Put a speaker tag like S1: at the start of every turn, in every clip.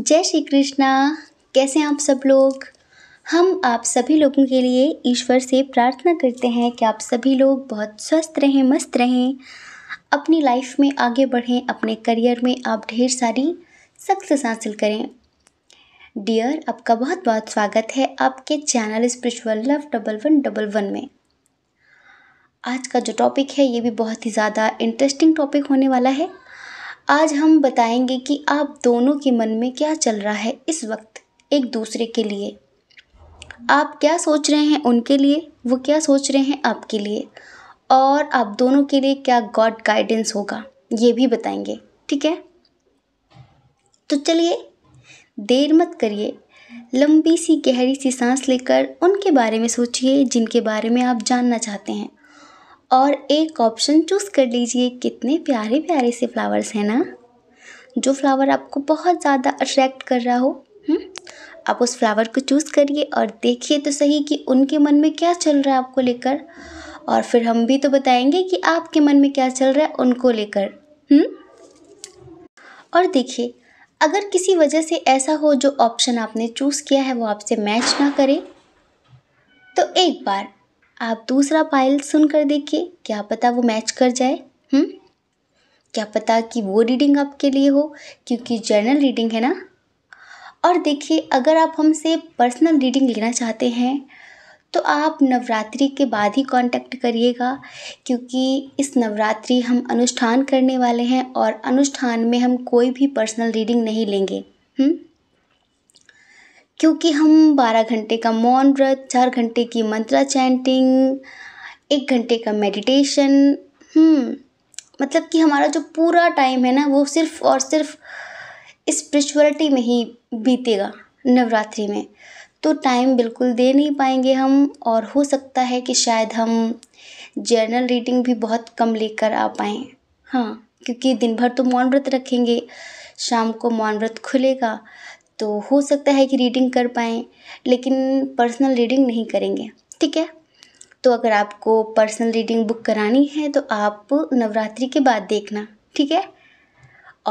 S1: जय श्री कृष्णा कैसे हैं आप सब लोग हम आप सभी लोगों के लिए ईश्वर से प्रार्थना करते हैं कि आप सभी लोग बहुत स्वस्थ रहें मस्त रहें अपनी लाइफ में आगे बढ़ें अपने करियर में आप ढेर सारी सक्सेस हासिल करें डियर आपका बहुत बहुत स्वागत है आपके channel spiritual love double one double one में आज का जो टॉपिक है ये भी बहुत ही ज़्यादा इंटरेस्टिंग टॉपिक होने वाला है आज हम बताएंगे कि आप दोनों के मन में क्या चल रहा है इस वक्त एक दूसरे के लिए आप क्या सोच रहे हैं उनके लिए वो क्या सोच रहे हैं आपके लिए और आप दोनों के लिए क्या गॉड गाइडेंस होगा ये भी बताएंगे ठीक है तो चलिए देर मत करिए लंबी सी गहरी सी सांस लेकर उनके बारे में सोचिए जिनके बारे में आप जानना चाहते हैं और एक ऑप्शन चूज़ कर लीजिए कितने प्यारे प्यारे से फ्लावर्स हैं ना जो फ्लावर आपको बहुत ज़्यादा अट्रैक्ट कर रहा हो हुँ? हम्म, आप उस फ्लावर को चूज़ करिए और देखिए तो सही कि उनके मन में क्या चल रहा है आपको लेकर और फिर हम भी तो बताएंगे कि आपके मन में क्या चल रहा है उनको लेकर हम्म। और देखिए अगर किसी वजह से ऐसा हो जो ऑप्शन आपने चूज़ किया है वो आपसे मैच ना करे तो एक बार आप दूसरा पायल सुन कर देखिए क्या पता वो मैच कर जाए हम्म क्या पता कि वो रीडिंग आपके लिए हो क्योंकि जर्नल रीडिंग है ना और देखिए अगर आप हमसे पर्सनल रीडिंग लेना चाहते हैं तो आप नवरात्रि के बाद ही कांटेक्ट करिएगा क्योंकि इस नवरात्रि हम अनुष्ठान करने वाले हैं और अनुष्ठान में हम कोई भी पर्सनल रीडिंग नहीं लेंगे हुँ? हम्म? क्योंकि हम बारह घंटे का मौन व्रत चार घंटे की मंत्रा चैंटिंग एक घंटे का मेडिटेशन हम्म, मतलब कि हमारा जो पूरा टाइम है ना वो सिर्फ और सिर्फ स्पिरिचुअलिटी में ही बीतेगा नवरात्रि में तो टाइम बिल्कुल दे नहीं पाएंगे हम और हो सकता है कि शायद हम जर्नल रीडिंग भी बहुत कम लेकर आ पाएँ हाँ क्योंकि दिन भर तो मौन व्रत रखेंगे शाम को मौन व्रत खुलेगा तो हो सकता है कि रीडिंग कर पाएँ लेकिन पर्सनल रीडिंग नहीं करेंगे ठीक है तो अगर आपको पर्सनल रीडिंग बुक करानी है तो आप नवरात्रि के बाद देखना ठीक है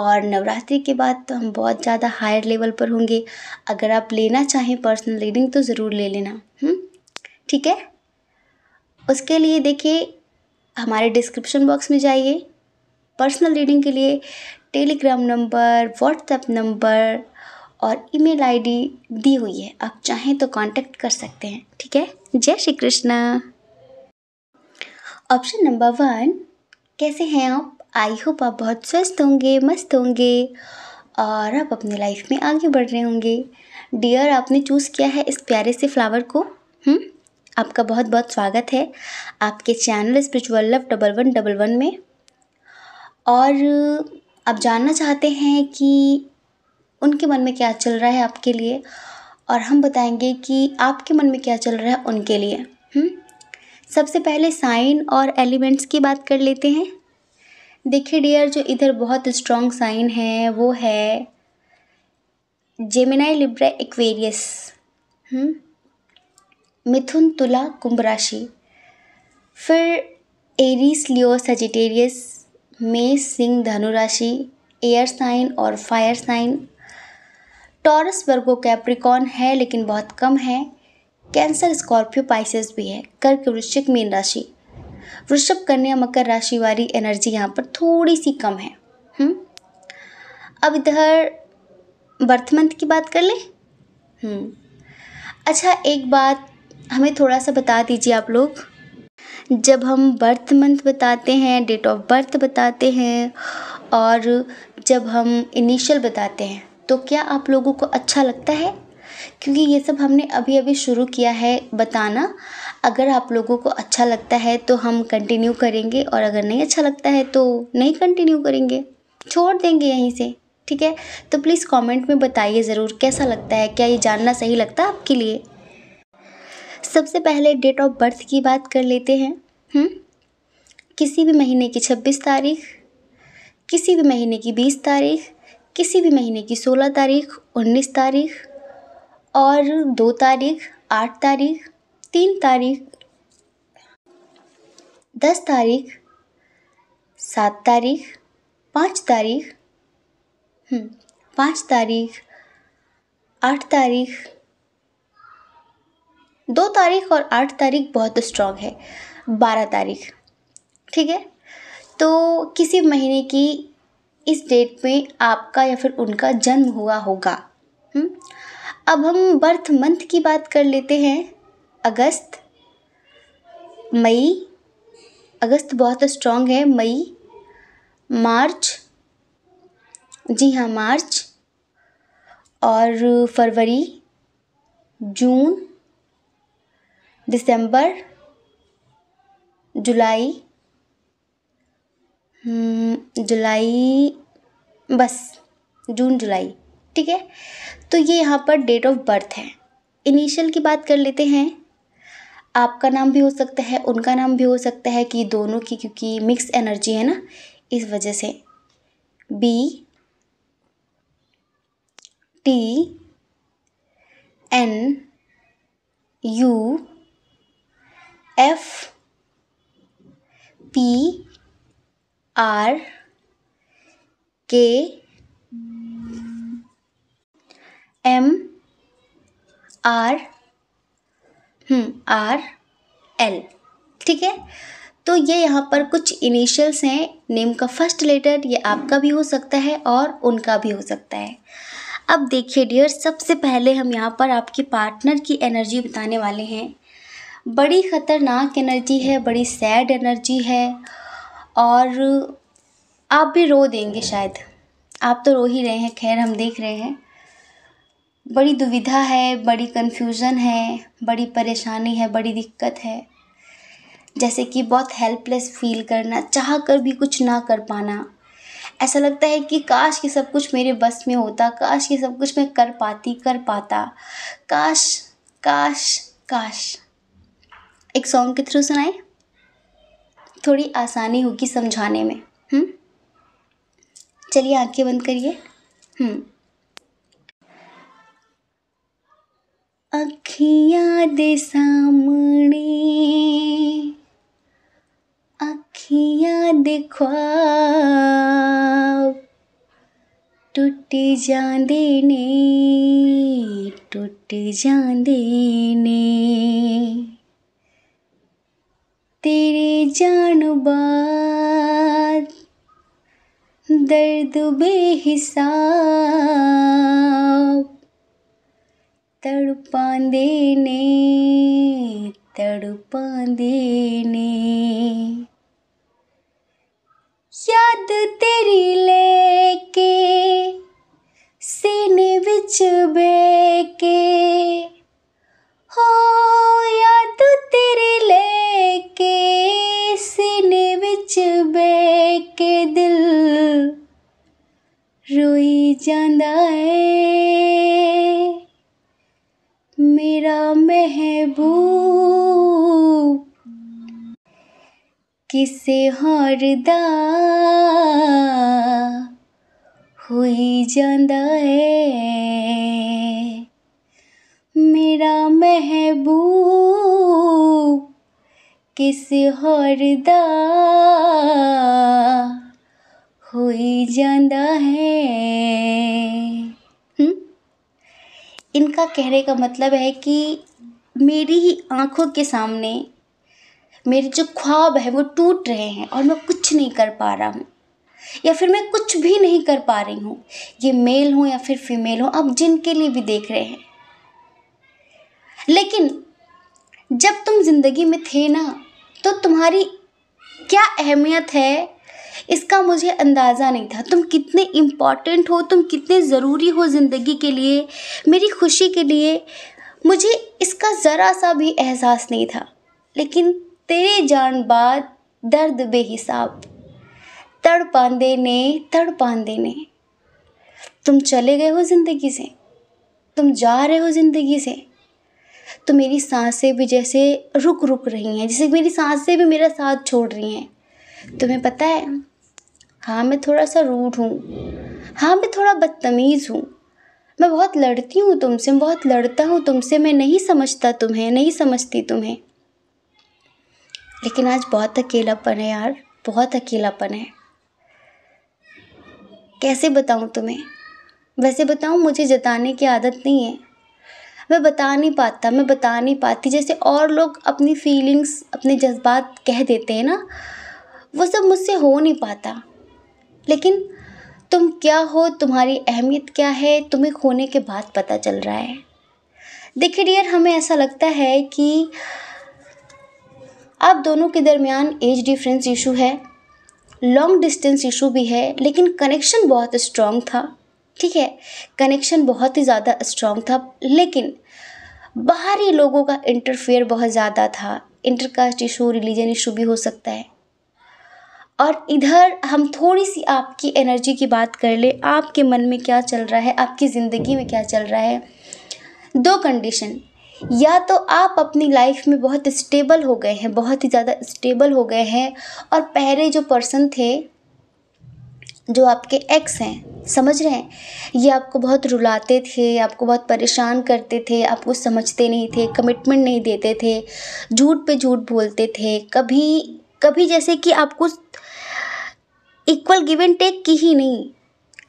S1: और नवरात्रि के बाद तो हम बहुत ज़्यादा हायर लेवल पर होंगे अगर आप लेना चाहें पर्सनल रीडिंग तो ज़रूर ले लेना हम्म? ठीक है उसके लिए देखिए हमारे डिस्क्रिप्शन बॉक्स में जाइए पर्सनल रीडिंग के लिए टेलीग्राम नंबर व्हाट्सएप नंबर और ईमेल आईडी दी हुई है आप चाहें तो कांटेक्ट कर सकते हैं ठीक है जय Shri Krishna option number one कैसे हैं आप आई होप आप बहुत स्वस्थ होंगे मस्त होंगे और आप अपने लाइफ में आगे बढ़ रहे होंगे डियर आपने चूज़ किया है इस प्यारे से फ्लावर को हुँ? हम्म? आपका बहुत बहुत स्वागत है आपके channel spiritual love double one double one में और आप जानना चाहते हैं कि उनके मन में क्या चल रहा है आपके लिए और हम बताएंगे कि आपके मन में क्या चल रहा है उनके लिए हम्म? सबसे पहले साइन और एलिमेंट्स की बात कर लेते हैं देखिए डियर जो इधर बहुत स्ट्रॉन्ग साइन है वो है जेमिनाई लिब्रा एक्वेरियस मिथुन तुला कुंभ राशि फिर एरीस लियो सजिटेरियस मेष सिंह धनुराशि एयर साइन और fire sign Taurus Virgo Capricorn है लेकिन बहुत कम है कैंसर स्कॉर्पियो पाइसेस भी है कर्क वृश्चिक मीन राशि वृषभ कन्या मकर राशि वाली एनर्जी यहाँ पर थोड़ी सी कम है हुँ? हम्म? अब इधर बर्थ मंथ की बात कर लें हम्म। अच्छा एक बात हमें थोड़ा सा बता दीजिए आप लोग जब हम बर्थ मंथ बताते हैं डेट ऑफ बर्थ बताते हैं और जब हम इनिशियल बताते हैं तो क्या आप लोगों को अच्छा लगता है क्योंकि ये सब हमने अभी अभी शुरू किया है बताना अगर आप लोगों को अच्छा लगता है तो हम कंटिन्यू करेंगे और अगर नहीं अच्छा लगता है तो नहीं कंटिन्यू करेंगे छोड़ देंगे यहीं से ठीक है तो प्लीज़ कमेंट में बताइए ज़रूर कैसा लगता है क्या ये जानना सही लगता है आपके लिए सबसे पहले डेट ऑफ बर्थ की बात कर लेते हैं हुँ? हम्म? किसी भी महीने की छब्बीस तारीख किसी भी महीने की बीस तारीख किसी भी महीने की सोलह तारीख उन्नीस तारीख और दो तारीख आठ तारीख तीन तारीख दस तारीख सात तारीख पाँच तारीख हम्म, पाँच तारीख आठ तारीख दो तारीख और आठ तारीख बहुत स्ट्रॉन्ग है बारह तारीख ठीक है तो किसी महीने की इस डेट में आपका या फिर उनका जन्म हुआ होगा हम्म? अब हम बर्थ मंथ की बात कर लेते हैं अगस्त मई अगस्त बहुत स्ट्रॉन्ग है मई मार्च जी हाँ मार्च और फरवरी जून दिसंबर जुलाई हम्म, जुलाई बस जून जुलाई ठीक है तो ये यहाँ पर डेट ऑफ बर्थ है इनिशियल की बात कर लेते हैं आपका नाम भी हो सकता है उनका नाम भी हो सकता है कि दोनों की क्योंकि मिक्स एनर्जी है ना इस वजह से B T N
S2: U F P
S1: R K M R hmm, R L ठीक है तो ये यहाँ पर कुछ इनिशियल्स हैं नेम का फर्स्ट लेटर ये आपका भी हो सकता है और उनका भी हो सकता है अब देखिए डियर सबसे पहले हम यहाँ पर आपके पार्टनर की एनर्जी बताने वाले हैं बड़ी ख़तरनाक एनर्जी है बड़ी सैड एनर्जी है और आप भी रो देंगे शायद आप तो रो ही रहे हैं खैर हम देख रहे हैं बड़ी दुविधा है बड़ी कन्फ्यूज़न है बड़ी परेशानी है बड़ी दिक्कत है जैसे कि बहुत हेल्पलेस फील करना चाह कर भी कुछ ना कर पाना ऐसा लगता है कि काश कि सब कुछ मेरे बस में होता काश कि सब कुछ मैं कर पाती कर पाता काश काश काश एक सॉन्ग के थ्रू सुनाए थोड़ी आसानी होगी समझाने में हम्म? चलिए आंखें बंद करिए हम्म। अखिया
S2: दे सामने अखिया देखवा ख्वाब टुट जांदे ने टुट जाते ने तेरे जान बाद दर्द बेहिसाब तड़पा देने तड़पा देने याद तेरी लेके सीने बिच बेके हो या ਤੂੰ ਤੇਰੇ ਲੈ ਕੇ ਸੀਨੇ ਵਿੱਚ ਬਹਿ ਕੇ मेरा महबूब किसे हरदा होई जांदा है मेरा महबूब किस हरदा हो जाता है
S1: इनका कहने का मतलब है कि मेरी ही आंखों के सामने मेरे जो ख्वाब है वो टूट रहे हैं और मैं कुछ नहीं कर पा रहा हूँ या फिर मैं कुछ भी नहीं कर पा रही हूँ ये मेल हो या फिर फीमेल हो आप जिनके लिए भी देख रहे हैं लेकिन जब तुम ज़िंदगी में थे ना तो तुम्हारी क्या अहमियत है इसका मुझे अंदाज़ा नहीं था तुम कितने इम्पॉर्टेंट हो तुम कितने ज़रूरी हो ज़िंदगी के लिए मेरी खुशी के लिए मुझे इसका ज़रा सा भी एहसास नहीं था लेकिन तेरे जान बाद दर्द बेहिसाब पांदे ने पांदे ने तुम चले गए हो ज़िंदगी से तुम जा रहे हो ज़िंदगी से तो मेरी सांसें भी जैसे रुक रुक रही हैं जैसे मेरी सांसें भी मेरा साथ छोड़ रही हैं तुम्हें पता है हाँ मैं थोड़ा सा रूढ़ हूँ हाँ मैं थोड़ा बदतमीज़ हूँ मैं बहुत लड़ती हूँ तुमसे मैं बहुत लड़ता हूँ तुमसे मैं नहीं समझता तुम्हें नहीं समझती तुम्हें लेकिन आज बहुत अकेलापन है यार बहुत अकेलापन है कैसे बताऊँ तुम्हें वैसे बताऊँ मुझे जताने की आदत नहीं है मैं बता नहीं पाता मैं बता नहीं पाती जैसे और लोग अपनी फीलिंग्स अपने जज़्बात कह देते हैं ना वो सब मुझसे हो नहीं पाता लेकिन तुम क्या हो तुम्हारी अहमियत क्या है तुम्हें खोने के बाद पता चल रहा है देखिए डियर हमें ऐसा लगता है कि आप दोनों के दरमियान एज डिफरेंस इशू है लॉन्ग डिस्टेंस इशू भी है लेकिन कनेक्शन बहुत स्ट्रॉन्ग था ठीक है कनेक्शन बहुत ही ज़्यादा स्ट्रॉन्ग था लेकिन बाहरी लोगों का इंटरफेयर बहुत ज़्यादा था इंटरकास्ट इशू रिलीजन इशू भी हो सकता है और इधर हम थोड़ी सी आपकी एनर्जी की बात कर ले आपके मन में क्या चल रहा है आपकी ज़िंदगी में क्या चल रहा है दो कंडीशन या तो आप अपनी लाइफ में बहुत स्टेबल हो गए हैं बहुत ही ज़्यादा स्टेबल हो गए हैं और पहले जो पर्सन थे जो आपके एक्स हैं समझ रहे हैं ये आपको बहुत रुलाते थे आपको बहुत परेशान करते थे आपको समझते नहीं थे कमिटमेंट नहीं देते थे झूठ पे झूठ बोलते थे कभी कभी जैसे कि आपको इक्वल गिव एंड टेक की ही नहीं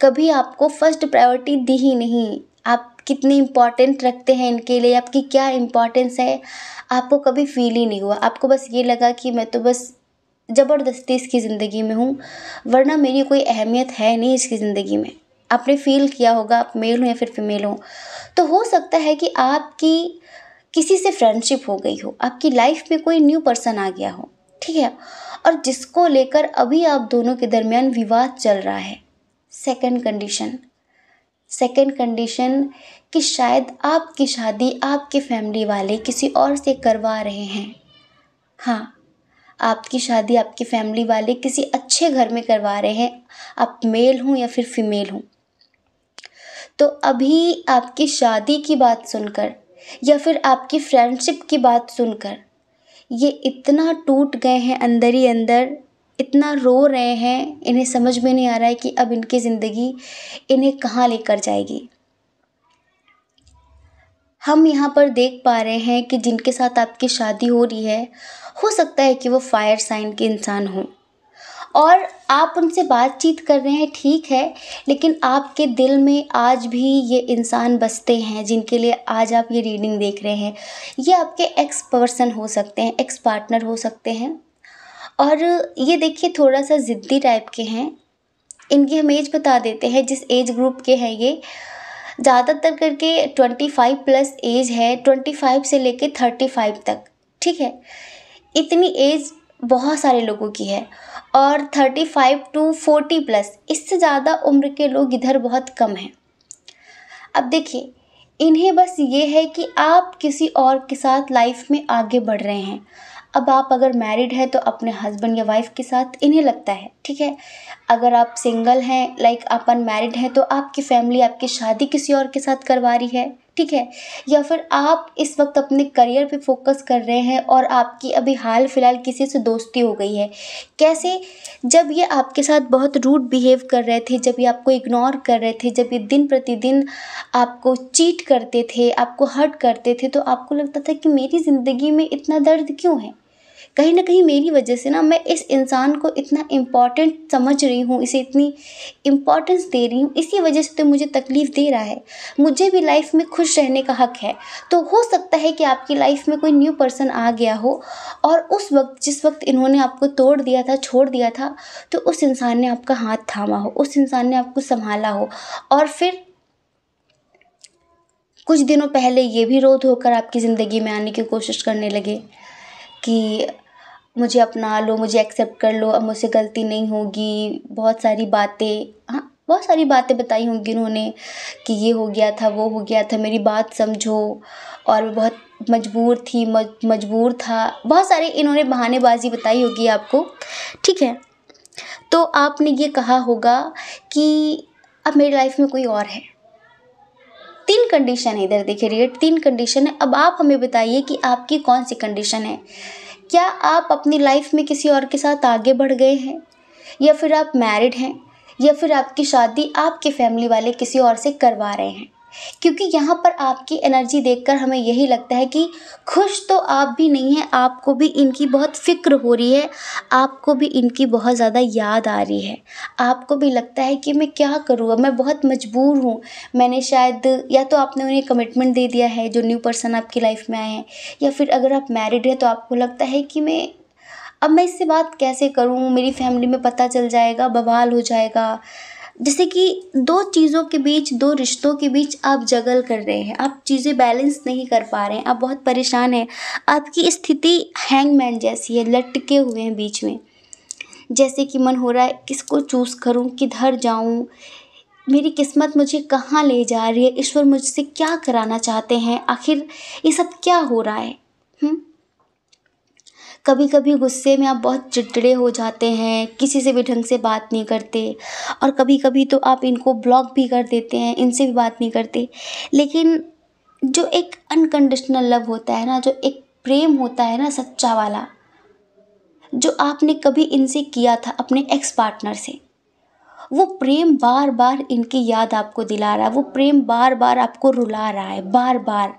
S1: कभी आपको फर्स्ट प्रायोरिटी दी ही नहीं आप कितनी इम्पॉर्टेंट रखते हैं इनके लिए आपकी क्या इम्पॉर्टेंस है आपको कभी फील ही नहीं हुआ आपको बस ये लगा कि मैं तो बस ज़बरदस्ती इसकी ज़िंदगी में हूँ वरना मेरी कोई अहमियत है नहीं इसकी ज़िंदगी में आपने फ़ील किया होगा आप मेल हो या फिर फीमेल हो तो हो सकता है कि आपकी किसी से फ्रेंडशिप हो गई हो आपकी लाइफ में कोई न्यू पर्सन आ गया हो ठीक है और जिसको लेकर अभी आप दोनों के दरमियान विवाद चल रहा है सेकंड कंडीशन सेकंड कंडीशन कि शायद आपकी शादी आपके फैमिली वाले किसी और से करवा रहे हैं हाँ आपकी शादी आपकी फैमिली वाले किसी अच्छे घर में करवा रहे हैं आप मेल हों या फिर फीमेल हों तो अभी आपकी शादी की बात सुनकर या फिर आपकी फ्रेंडशिप की बात सुनकर ये इतना टूट गए हैं अंदर ही अंदर इतना रो रहे हैं इन्हें समझ में नहीं आ रहा है कि अब इनकी ज़िंदगी इन्हें कहाँ लेकर जाएगी हम यहाँ पर देख पा रहे हैं कि जिनके साथ आपकी शादी हो रही है हो सकता है कि वो फायर साइन के इंसान हों और आप उनसे बातचीत कर रहे हैं ठीक है लेकिन आपके दिल में आज भी ये इंसान बसते हैं जिनके लिए आज आप ये रीडिंग देख रहे हैं ये आपके एक्स पर्सन हो सकते हैं एक्स पार्टनर हो सकते हैं और ये देखिए थोड़ा सा ज़िद्दी टाइप के हैं इनकी हम एज बता देते हैं जिस एज ग्रुप के हैं ये ज़्यादातर करके ट्वेंटी फाइव प्लस एज है ट्वेंटी फाइव से लेके थर्टी फाइव तक ठीक है इतनी एज बहुत सारे लोगों की है और thirty five to forty plus इससे ज़्यादा उम्र के लोग इधर बहुत कम हैं अब देखिए इन्हें बस ये है कि आप किसी और के साथ लाइफ में आगे बढ़ रहे हैं अब आप अगर मैरिड हैं तो अपने हस्बैंड या वाइफ के साथ इन्हें लगता है ठीक है अगर आप सिंगल हैं लाइक आप अनमैरिड हैं तो आपकी फैमिली आपकी शादी किसी और के साथ करवा रही है ठीक है या फिर आप इस वक्त अपने करियर पे फोकस कर रहे हैं और आपकी अभी हाल फिलहाल किसी से दोस्ती हो गई है कैसे जब ये आपके साथ बहुत रूड बिहेव कर रहे थे जब ये आपको इग्नोर कर रहे थे जब ये दिन प्रतिदिन आपको चीट करते थे आपको हर्ट करते थे तो आपको लगता था कि मेरी ज़िंदगी में इतना दर्द क्यों है कहीं ना कहीं मेरी वजह से ना मैं इस इंसान को इतना इम्पॉर्टेंट समझ रही हूँ इसे इतनी इम्पॉर्टेंस दे रही हूँ इसी वजह से तो मुझे तकलीफ़ दे रहा है मुझे भी लाइफ में खुश रहने का हक है तो हो सकता है कि आपकी लाइफ में कोई न्यू पर्सन आ गया हो और उस वक्त जिस वक्त इन्होंने आपको तोड़ दिया था छोड़ दिया था तो उस इंसान ने आपका हाथ थामा हो उस इंसान ने आपको संभाला हो और फिर कुछ दिनों पहले ये भी रो धोकर आपकी ज़िंदगी में आने की कोशिश करने लगे कि मुझे अपना लो मुझे एक्सेप्ट कर लो अब मुझसे गलती नहीं होगी बहुत सारी बातें हाँ बहुत सारी बातें बताई होंगी उन्होंने कि ये हो गया था वो हो गया था मेरी बात समझो और बहुत मजबूर थी मजबूर था बहुत सारे इन्होंने बहानेबाजी बताई होगी आपको ठीक है तो आपने ये कहा होगा कि अब मेरी लाइफ में कोई और है तीन कंडीशन है इधर देखिए रेट तीन कंडीशन है अब आप हमें बताइए कि आपकी कौन सी कंडीशन है क्या आप अपनी लाइफ में किसी और के साथ आगे बढ़ गए हैं या फिर आप मैरिड हैं या फिर आपकी शादी आपके फैमिली वाले किसी और से करवा रहे हैं क्योंकि यहाँ पर आपकी एनर्जी देखकर हमें यही लगता है कि खुश तो आप भी नहीं हैं आपको भी इनकी बहुत फ़िक्र हो रही है आपको भी इनकी बहुत ज़्यादा याद आ रही है आपको भी लगता है कि मैं क्या करूँ मैं बहुत मजबूर हूँ मैंने शायद या तो आपने उन्हें कमिटमेंट दे दिया है जो न्यू पर्सन आपकी लाइफ में आए हैं या फिर अगर आप मैरिड हैं तो आपको लगता है कि मैं अब मैं इससे बात कैसे करूँ मेरी फैमिली में पता चल जाएगा बवाल हो जाएगा जैसे कि दो चीज़ों के बीच दो रिश्तों के बीच आप जगल कर रहे हैं आप चीज़ें बैलेंस नहीं कर पा रहे हैं आप बहुत परेशान हैं आपकी स्थिति हैंगमैन जैसी है लटके हुए हैं बीच में जैसे कि मन हो रहा है किसको चूज़ करूँ किधर जाऊँ मेरी किस्मत मुझे कहाँ ले जा रही है ईश्वर मुझसे क्या कराना चाहते हैं आखिर ये सब क्या हो रहा है हुँ? हम्म? कभी कभी गुस्से में आप बहुत चिड़चिड़े हो जाते हैं किसी से भी ढंग से बात नहीं करते और कभी कभी तो आप इनको ब्लॉक भी कर देते हैं इनसे भी बात नहीं करते लेकिन जो एक अनकंडीशनल लव होता है ना जो एक प्रेम होता है ना सच्चा वाला जो आपने कभी इनसे किया था अपने एक्स पार्टनर से वो प्रेम बार बार इनकी याद आपको दिला रहा है वो प्रेम बार बार आपको रुला रहा है बार बार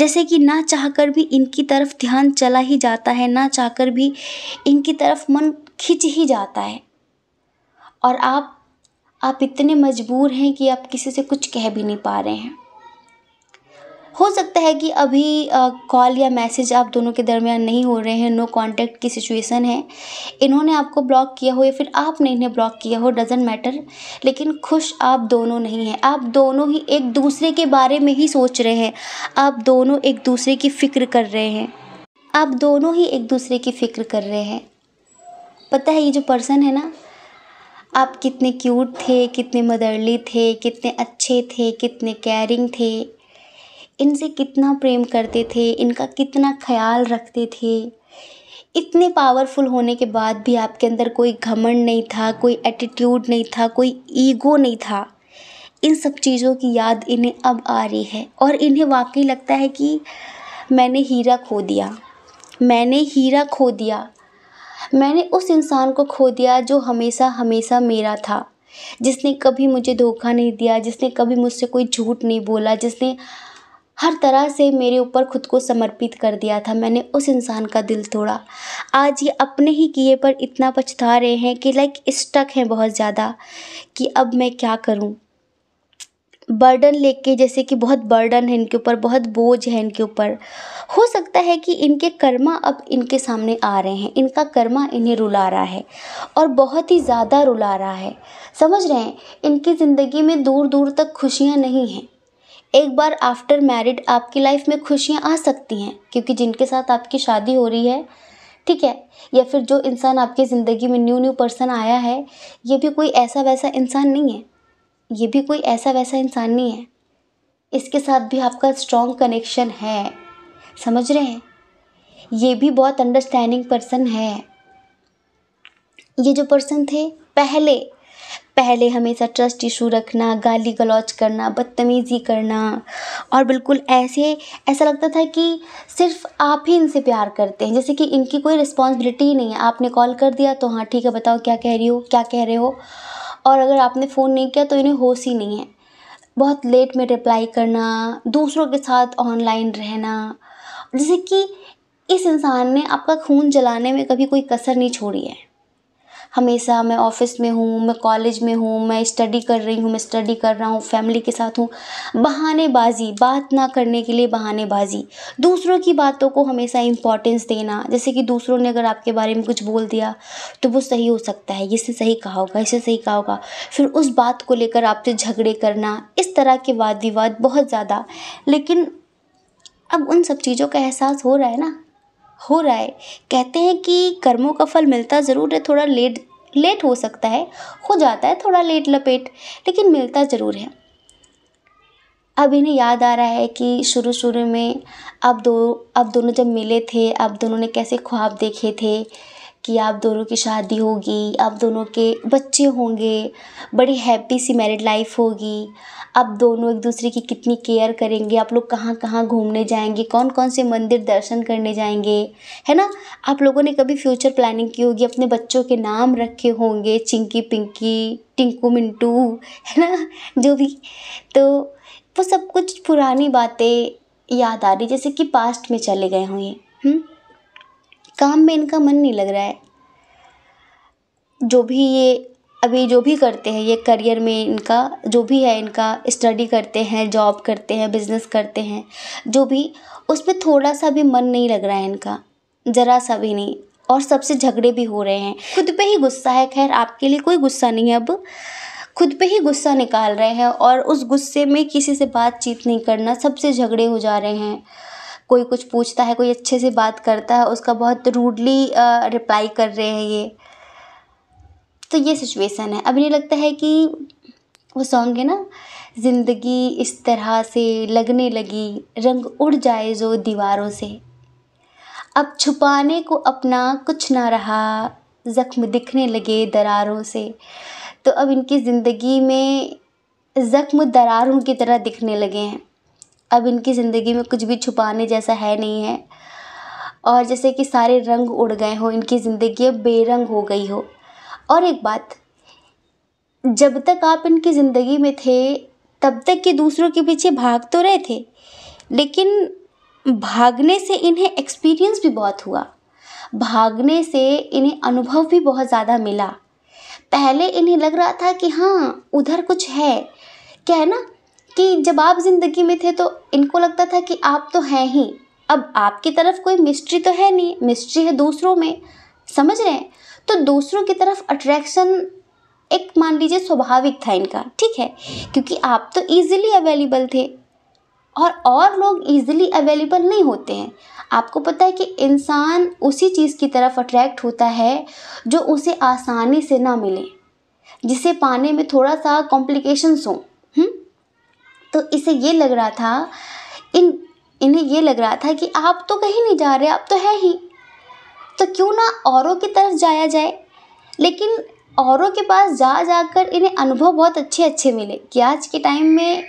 S1: जैसे कि ना चाह कर भी इनकी तरफ ध्यान चला ही जाता है ना चाह कर भी इनकी तरफ मन खिंच ही जाता है और आप आप इतने मजबूर हैं कि आप किसी से कुछ कह भी नहीं पा रहे हैं हो सकता है कि अभी कॉल या मैसेज आप दोनों के दरमियान नहीं हो रहे हैं नो कांटेक्ट की सिचुएशन है इन्होंने आपको ब्लॉक किया हो या फिर आपने इन्हें ब्लॉक किया हो डजेंट मैटर लेकिन खुश आप दोनों नहीं हैं आप दोनों ही एक दूसरे के बारे में ही सोच रहे हैं आप दोनों एक दूसरे की फ़िक्र कर रहे हैं आप दोनों ही एक दूसरे की फ़िक्र कर रहे हैं पता है ये जो पर्सन है ना आप कितने क्यूट थे कितने मदरली थे कितने अच्छे थे कितने केयरिंग थे इनसे कितना प्रेम करते थे इनका कितना ख्याल रखते थे इतने पावरफुल होने के बाद भी आपके अंदर कोई घमंड नहीं था कोई एटीट्यूड नहीं था कोई ईगो नहीं था इन सब चीज़ों की याद इन्हें अब आ रही है और इन्हें वाकई लगता है कि मैंने हीरा खो दिया मैंने हीरा खो दिया मैंने उस इंसान को खो दिया जो हमेशा हमेशा मेरा था जिसने कभी मुझे धोखा नहीं दिया जिसने कभी मुझसे कोई झूठ नहीं बोला जिसने हर तरह से मेरे ऊपर खुद को समर्पित कर दिया था मैंने उस इंसान का दिल तोड़ा आज ये अपने ही किए पर इतना पछता रहे हैं कि लाइक स्टक हैं बहुत ज़्यादा कि अब मैं क्या करूँ बर्डन लेके जैसे कि बहुत बर्डन है इनके ऊपर बहुत बोझ है इनके ऊपर हो सकता है कि इनके कर्मा अब इनके सामने आ रहे हैं इनका कर्मा इन्हें रुला रहा है और बहुत ही ज़्यादा रुला रहा है समझ रहे हैं इनकी ज़िंदगी में दूर दूर तक खुशियाँ नहीं हैं एक बार आफ्टर मैरिड आपकी लाइफ में खुशियाँ आ सकती हैं क्योंकि जिनके साथ आपकी शादी हो रही है ठीक है या फिर जो इंसान आपकी ज़िंदगी में न्यू न्यू पर्सन आया है ये भी कोई ऐसा वैसा इंसान नहीं है ये भी कोई ऐसा वैसा इंसान नहीं है इसके साथ भी आपका स्ट्रॉन्ग कनेक्शन है समझ रहे हैं ये भी बहुत अंडरस्टैंडिंग पर्सन है ये जो पर्सन थे पहले पहले हमेशा ट्रस्ट इशू रखना गाली गलौज करना बदतमीज़ी करना और बिल्कुल ऐसे ऐसा लगता था कि सिर्फ आप ही इनसे प्यार करते हैं जैसे कि इनकी कोई रिस्पॉन्सिबिलिटी ही नहीं है आपने कॉल कर दिया तो हाँ ठीक है बताओ क्या कह रही हो क्या कह रहे हो और अगर आपने फ़ोन नहीं किया तो इन्हें होश ही नहीं है बहुत लेट में रिप्लाई करना दूसरों के साथ ऑनलाइन रहना जैसे कि इस इंसान ने आपका खून जलाने में कभी कोई कसर नहीं छोड़ी है हमेशा मैं ऑफ़िस में हूँ मैं कॉलेज में हूँ मैं स्टडी कर रही हूँ मैं स्टडी कर रहा हूँ फ़ैमिली के साथ हूँ बहानेबाज़ी बात ना करने के लिए बहानेबाज़ी दूसरों की बातों को हमेशा इंपॉर्टेंस देना जैसे कि दूसरों ने अगर आपके बारे में कुछ बोल दिया तो वो सही हो सकता है इसने सही कहा होगा इसे सही कहा होगा फिर उस बात को लेकर आपसे झगड़े करना इस तरह के वाद विवाद बहुत ज़्यादा लेकिन अब उन सब चीज़ों का एहसास हो रहा है ना हो रहा है कहते हैं कि कर्मों का फल मिलता ज़रूर है थोड़ा लेट लेट हो सकता है हो जाता है थोड़ा लेट लपेट लेकिन मिलता ज़रूर है अब इन्हें याद आ रहा है कि शुरू शुरू में अब दो अब दोनों जब मिले थे अब दोनों ने कैसे ख्वाब देखे थे कि आप दोनों की शादी होगी आप दोनों के बच्चे होंगे बड़ी हैप्पी सी मैरिड लाइफ होगी आप दोनों एक दूसरे की कितनी केयर करेंगे आप लोग कहाँ कहाँ घूमने जाएंगे कौन कौन से मंदिर दर्शन करने जाएंगे है ना आप लोगों ने कभी फ्यूचर प्लानिंग की होगी अपने बच्चों के नाम रखे होंगे चिंकी पिंकी टिंकू मिंटू है ना जो भी तो वो सब कुछ पुरानी बातें याद आ रही जैसे कि पास्ट में चले गए हों ये हम्म? काम में इनका मन नहीं लग रहा है जो भी ये अभी जो भी करते हैं ये करियर में इनका जो भी है इनका स्टडी करते हैं जॉब करते हैं बिजनेस करते हैं जो भी उसमें थोड़ा सा भी मन नहीं लग रहा है इनका ज़रा सा भी नहीं और सबसे झगड़े भी हो रहे हैं खुद पे ही गुस्सा है खैर आपके लिए कोई गुस्सा नहीं है अब खुद पे ही गुस्सा निकाल रहे हैं और उस गुस्से में किसी से बातचीत नहीं करना सबसे झगड़े हो जा रहे हैं कोई कुछ पूछता है कोई अच्छे से बात करता है उसका बहुत रूडली रिप्लाई कर रहे हैं ये तो ये सिचुएसन है अब ये लगता है कि वो सॉन्ग है ना ज़िंदगी इस तरह से लगने लगी रंग उड़ जाए जो दीवारों से अब छुपाने को अपना कुछ ना रहा ज़ख्म दिखने लगे दरारों से तो अब इनकी ज़िंदगी में ज़ख्म दरारों की तरह दिखने लगे हैं अब इनकी ज़िंदगी में कुछ भी छुपाने जैसा है नहीं है और जैसे कि सारे रंग उड़ गए हों इनकी ज़िंदगी अब बेरंग हो गई हो और एक बात जब तक आप इनकी ज़िंदगी में थे तब तक ये दूसरों के पीछे भाग तो रहे थे लेकिन भागने से इन्हें एक्सपीरियंस भी बहुत हुआ भागने से इन्हें अनुभव भी बहुत ज़्यादा मिला पहले इन्हें लग रहा था कि हाँ उधर कुछ है क्या है ना कि जब आप ज़िंदगी में थे तो इनको लगता था कि आप तो हैं ही अब आपकी तरफ कोई मिस्ट्री तो है नहीं मिस्ट्री है दूसरों में समझ रहे हैं तो दूसरों की तरफ अट्रैक्शन एक मान लीजिए स्वाभाविक था इनका ठीक है क्योंकि आप तो ईजिली अवेलेबल थे और और लोग ईजिली अवेलेबल नहीं होते हैं आपको पता है कि इंसान उसी चीज़ की तरफ अट्रैक्ट होता है जो उसे आसानी से ना मिले जिसे पाने में थोड़ा सा कॉम्प्लिकेशंस हों तो इसे ये लग रहा था इन इन्हें ये लग रहा था कि आप तो कहीं नहीं जा रहे आप तो है ही तो क्यों ना औरों की तरफ जाया जाए लेकिन औरों के पास जा जाकर इन्हें अनुभव बहुत अच्छे अच्छे मिले कि आज के टाइम में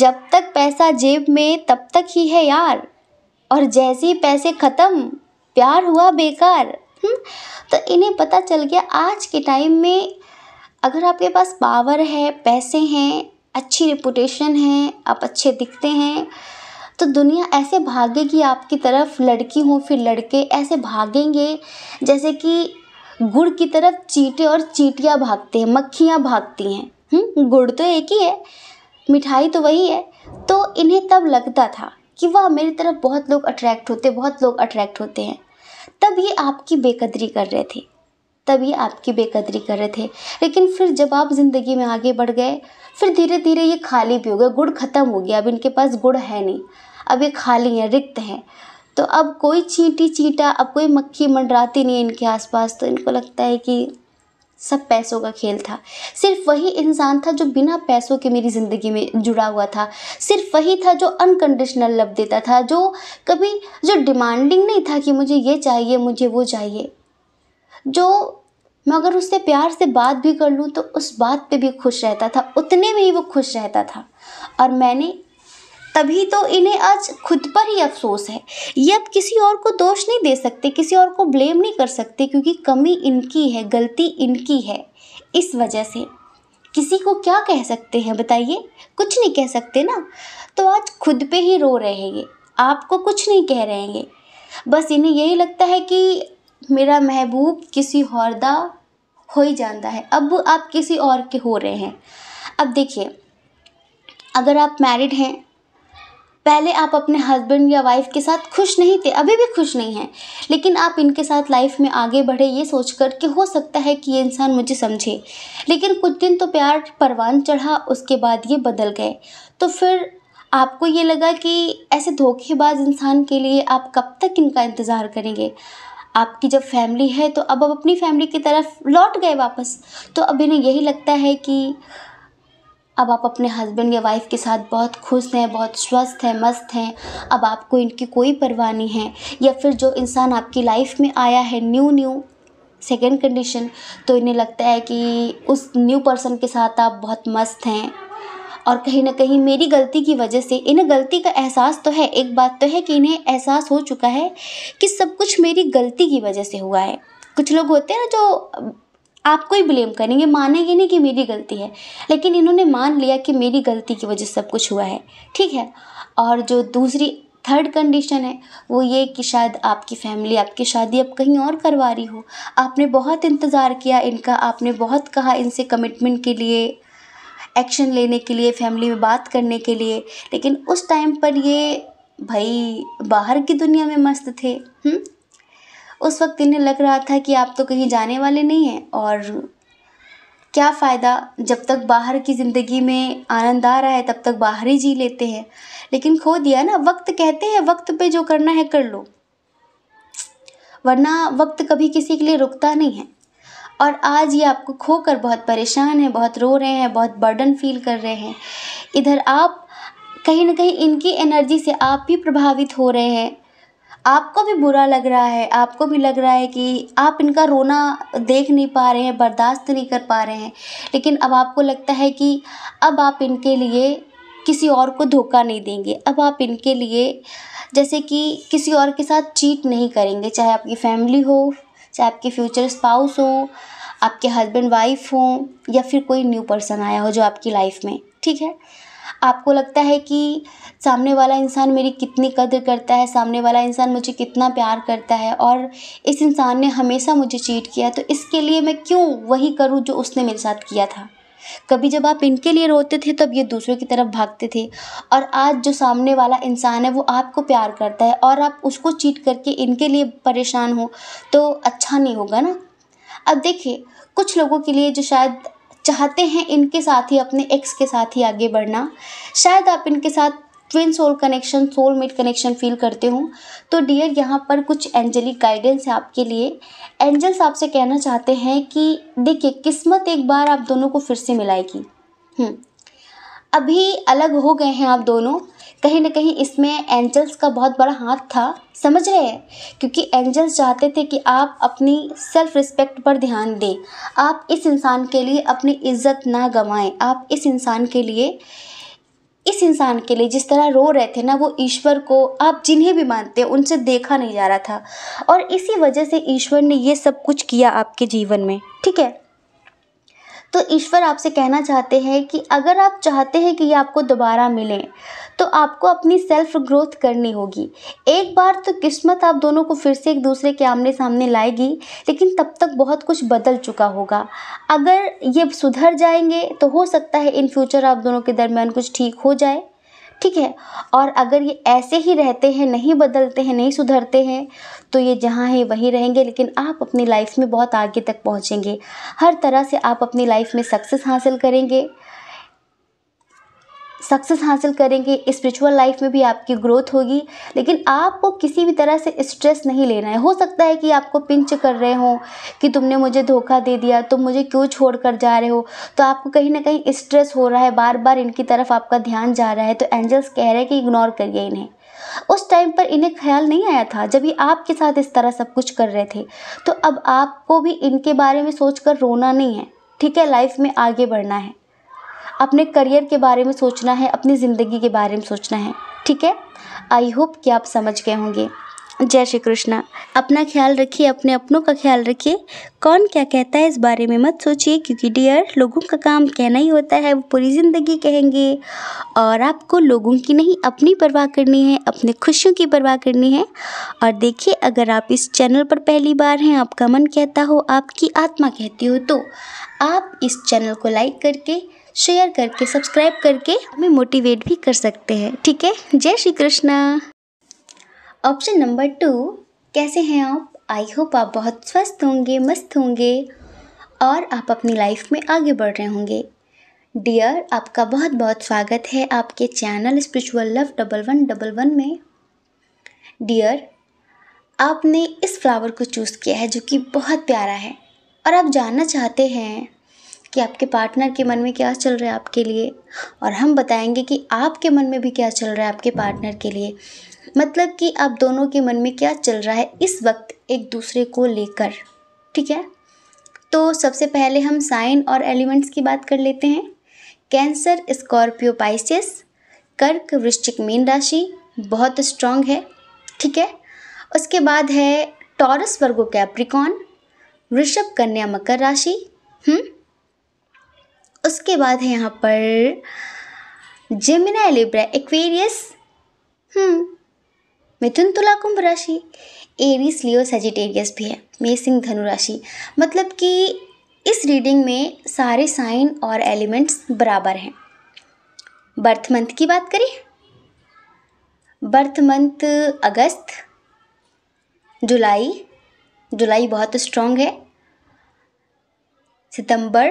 S1: जब तक पैसा जेब में तब तक ही है यार और जैसे ही पैसे ख़त्म प्यार हुआ बेकार हुँ? हम्म। तो इन्हें पता चल गया आज के टाइम में अगर आपके पास पावर है पैसे हैं अच्छी रिपोटेशन है आप अच्छे दिखते हैं तो दुनिया ऐसे भागेगी आपकी तरफ लड़की हो फिर लड़के ऐसे भागेंगे जैसे कि गुड़ की तरफ चीटे और चीटियाँ भागते हैं मक्खियाँ भागती हैं गुड़ तो एक ही है मिठाई तो वही है तो इन्हें तब लगता था कि वह मेरी तरफ बहुत लोग अट्रैक्ट होते बहुत लोग अट्रैक्ट होते हैं तब ये आपकी बेकदरी कर रहे थे तब ये आपकी बेकदरी कर रहे थे लेकिन फिर जब आप ज़िंदगी में आगे बढ़ गए फिर धीरे धीरे ये खाली भी हो गया गुड़ ख़त्म हो गया अब इनके पास गुड़ है नहीं अब ये खाली हैं रिक्त हैं तो अब कोई चींटी चींटा अब कोई मक्खी मंडराती नहीं इनके आसपास तो इनको लगता है कि सब पैसों का खेल था सिर्फ वही इंसान था जो बिना पैसों के मेरी ज़िंदगी में जुड़ा हुआ था सिर्फ वही था जो अनकंडीशनल लव देता था जो कभी जो डिमांडिंग नहीं था कि मुझे ये चाहिए मुझे वो चाहिए जो मैं अगर उससे प्यार से बात भी कर लूँ तो उस बात पे भी खुश रहता था उतने में ही वो खुश रहता था और मैंने तभी तो इन्हें आज खुद पर ही अफसोस है ये अब किसी और को दोष नहीं दे सकते किसी और को ब्लेम नहीं कर सकते क्योंकि कमी इनकी है गलती इनकी है इस वजह से किसी को क्या कह सकते हैं बताइए कुछ नहीं कह सकते ना तो आज खुद पे ही रो रहे हैं ये आपको कुछ नहीं कह रहेंगे बस इन्हें यही लगता है कि मेरा महबूब किसी दा हो ही जाता है अब आप किसी और के हो रहे हैं अब देखिए अगर आप मैरिड हैं पहले आप अपने हस्बैंड या वाइफ के साथ खुश नहीं थे अभी भी खुश नहीं हैं लेकिन आप इनके साथ लाइफ में आगे बढ़े ये सोच कर कि हो सकता है कि ये इंसान मुझे समझे लेकिन कुछ दिन तो प्यार परवान चढ़ा उसके बाद ये बदल गए तो फिर आपको ये लगा कि ऐसे धोखेबाज इंसान के लिए आप कब तक इनका इंतज़ार करेंगे आपकी जब फैमिली है तो अब आप अपनी फैमिली की तरफ लौट गए वापस तो अब इन्हें यही लगता है कि अब आप अपने हस्बैंड या वाइफ के साथ बहुत खुश हैं बहुत स्वस्थ हैं मस्त हैं अब आपको इनकी कोई परवाह नहीं है या फिर जो इंसान आपकी लाइफ में आया है न्यू न्यू सेकेंड कंडीशन तो इन्हें लगता है कि उस न्यू पर्सन के साथ आप बहुत मस्त हैं और कहीं ना कहीं मेरी गलती की वजह से इन्हें गलती का एहसास तो है एक बात तो है कि इन्हें एहसास हो चुका है कि सब कुछ मेरी गलती की वजह से हुआ है कुछ लोग होते हैं ना जो आपको ही ब्लेम करेंगे मानेंगे नहीं कि मेरी गलती है लेकिन इन्होंने मान लिया कि मेरी गलती की वजह से सब कुछ हुआ है ठीक है और जो दूसरी थर्ड कंडीशन है वो ये कि शायद आपकी फैमिली आपकी शादी अब कहीं और करवा रही हो आपने बहुत इंतज़ार किया इनका आपने बहुत कहा इनसे कमिटमेंट के लिए एक्शन लेने के लिए फैमिली में बात करने के लिए लेकिन उस टाइम पर ये भाई बाहर की दुनिया में मस्त थे हम्म? उस वक्त इन्हें लग रहा था कि आप तो कहीं जाने वाले नहीं हैं और क्या फ़ायदा जब तक बाहर की ज़िंदगी में आनंद आ रहा है तब तक बाहर ही जी लेते हैं लेकिन खो दिया ना वक्त कहते हैं वक्त पे जो करना है कर लो वरना वक्त कभी किसी के लिए रुकता नहीं है और आज ये आपको खोकर बहुत परेशान है बहुत रो रहे हैं बहुत बर्डन फील कर रहे हैं इधर आप कहीं ना कहीं इनकी एनर्जी से आप भी प्रभावित हो रहे हैं आपको भी बुरा लग रहा है आपको भी लग रहा है कि आप इनका रोना देख नहीं पा रहे हैं बर्दाश्त नहीं कर पा रहे हैं लेकिन अब आपको लगता है कि अब आप इनके लिए किसी और को धोखा नहीं देंगे अब आप इनके लिए जैसे कि किसी और के साथ चीट नहीं करेंगे चाहे आपकी फैमिली हो चाहे आपके फ्यूचर स्पाउस हो आपके हस्बैंड वाइफ हों या फिर कोई न्यू पर्सन आया हो जो आपकी लाइफ में ठीक है आपको लगता है कि सामने वाला इंसान मेरी कितनी कद्र करता है सामने वाला इंसान मुझे कितना प्यार करता है और इस इंसान ने हमेशा मुझे चीट किया तो इसके लिए मैं क्यों वही करूँ जो उसने मेरे साथ किया था कभी जब आप इनके लिए रोते थे तब ये दूसरों की तरफ भागते थे और आज जो सामने वाला इंसान है वो आपको प्यार करता है और आप उसको चीट करके इनके लिए परेशान हो तो अच्छा नहीं होगा ना अब देखिए कुछ लोगों के लिए जो शायद चाहते हैं इनके साथ ही अपने एक्स के साथ ही आगे बढ़ना शायद आप इनके साथ twin soul connection soul mate connection feel करते हो तो डियर यहाँ पर कुछ एंजली गाइडेंस है आपके लिए एंजल्स आपसे कहना चाहते हैं कि देखिए किस्मत एक बार आप दोनों को फिर से मिलाएगी हम्म। अभी अलग हो गए हैं आप दोनों कहीं ना कहीं इसमें एंजल्स का बहुत बड़ा हाथ था समझ रहे हैं क्योंकि एंजल्स चाहते थे कि आप अपनी सेल्फ रिस्पेक्ट पर ध्यान दें आप इस इंसान के लिए अपनी इज्जत ना गंवाएं आप इस इंसान के लिए इस इंसान के लिए जिस तरह रो रहे थे ना वो ईश्वर को आप जिन्हें भी मानते हैं उनसे देखा नहीं जा रहा था और इसी वजह से ईश्वर ने ये सब कुछ किया आपके जीवन में ठीक है तो ईश्वर आपसे कहना चाहते हैं कि अगर आप चाहते हैं कि ये आपको दोबारा मिलें तो आपको अपनी सेल्फ ग्रोथ करनी होगी एक बार तो किस्मत आप दोनों को फिर से एक दूसरे के आमने सामने लाएगी लेकिन तब तक बहुत कुछ बदल चुका होगा अगर ये सुधर जाएंगे तो हो सकता है इन फ्यूचर आप दोनों के दरमियान कुछ ठीक हो जाए ठीक है और अगर ये ऐसे ही रहते हैं नहीं बदलते हैं नहीं सुधरते हैं तो ये जहाँ हैं वहीं रहेंगे लेकिन आप अपनी लाइफ में बहुत आगे तक पहुँचेंगे हर तरह से आप अपनी लाइफ में सक्सेस हासिल करेंगे सक्सेस हासिल करेंगे स्पिरिचुअल लाइफ में भी आपकी ग्रोथ होगी लेकिन आपको किसी भी तरह से स्ट्रेस नहीं लेना है हो सकता है कि आपको पिंच कर रहे हों कि तुमने मुझे धोखा दे दिया तुम मुझे क्यों छोड़ कर जा रहे हो तो आपको कहीं ना कहीं स्ट्रेस हो रहा है बार बार इनकी तरफ आपका ध्यान जा रहा है तो एंजल्स कह रहे हैं कि इग्नोर करिए इन्हें उस टाइम पर इन्हें ख्याल नहीं आया था जब ये आपके साथ इस तरह सब कुछ कर रहे थे तो अब आपको भी इनके बारे में कर रोना नहीं है ठीक है लाइफ में आगे बढ़ना है अपने करियर के बारे में सोचना है अपनी ज़िंदगी के बारे में सोचना है ठीक है आई होप कि आप समझ गए होंगे जय श्री कृष्णा अपना ख्याल रखिए अपने अपनों का ख्याल रखिए कौन क्या कहता है इस बारे में मत सोचिए क्योंकि डियर लोगों का काम कहना ही होता है वो पूरी ज़िंदगी कहेंगे और आपको लोगों की नहीं अपनी परवाह करनी है अपने खुशियों की परवाह करनी है और देखिए अगर आप इस चैनल पर पहली बार हैं आपका मन कहता हो आपकी आत्मा कहती हो तो आप इस चैनल को लाइक करके शेयर करके सब्सक्राइब करके हमें मोटिवेट भी कर सकते हैं ठीक है जय Shri Krishna option number two कैसे हैं आप आई होप आप बहुत स्वस्थ होंगे मस्त होंगे और आप अपनी लाइफ में आगे बढ़ रहे होंगे डियर आपका बहुत बहुत स्वागत है आपके channel spiritual love double one double one में डियर आपने इस फ्लावर को चूज़ किया है जो कि बहुत प्यारा है और आप जानना चाहते हैं कि आपके पार्टनर के मन में क्या चल रहा है आपके लिए और हम बताएंगे कि आपके मन में भी क्या चल रहा है आपके पार्टनर के लिए मतलब कि आप दोनों के मन में क्या चल रहा है इस वक्त एक दूसरे को लेकर ठीक है तो सबसे पहले हम साइन और एलिमेंट्स की बात कर लेते हैं कैंसर स्कॉर्पियो पाइसिस कर्क वृश्चिक मीन राशि बहुत स्ट्रांग है ठीक है उसके बाद है टॉरस वर्गो कैप्रिकॉन वृषभ कन्या मकर राशि हम्म उसके बाद है यहाँ पर जेमिना लिब्रा एक्वेरियस मिथुन तुला कुंभ राशि एरिस लियो सेजिटेरियस भी है मेसिंग धनु राशि मतलब कि इस रीडिंग में सारे साइन और एलिमेंट्स बराबर हैं बर्थ मंथ की बात करें बर्थ मंथ अगस्त जुलाई जुलाई बहुत स्ट्रॉन्ग है सितंबर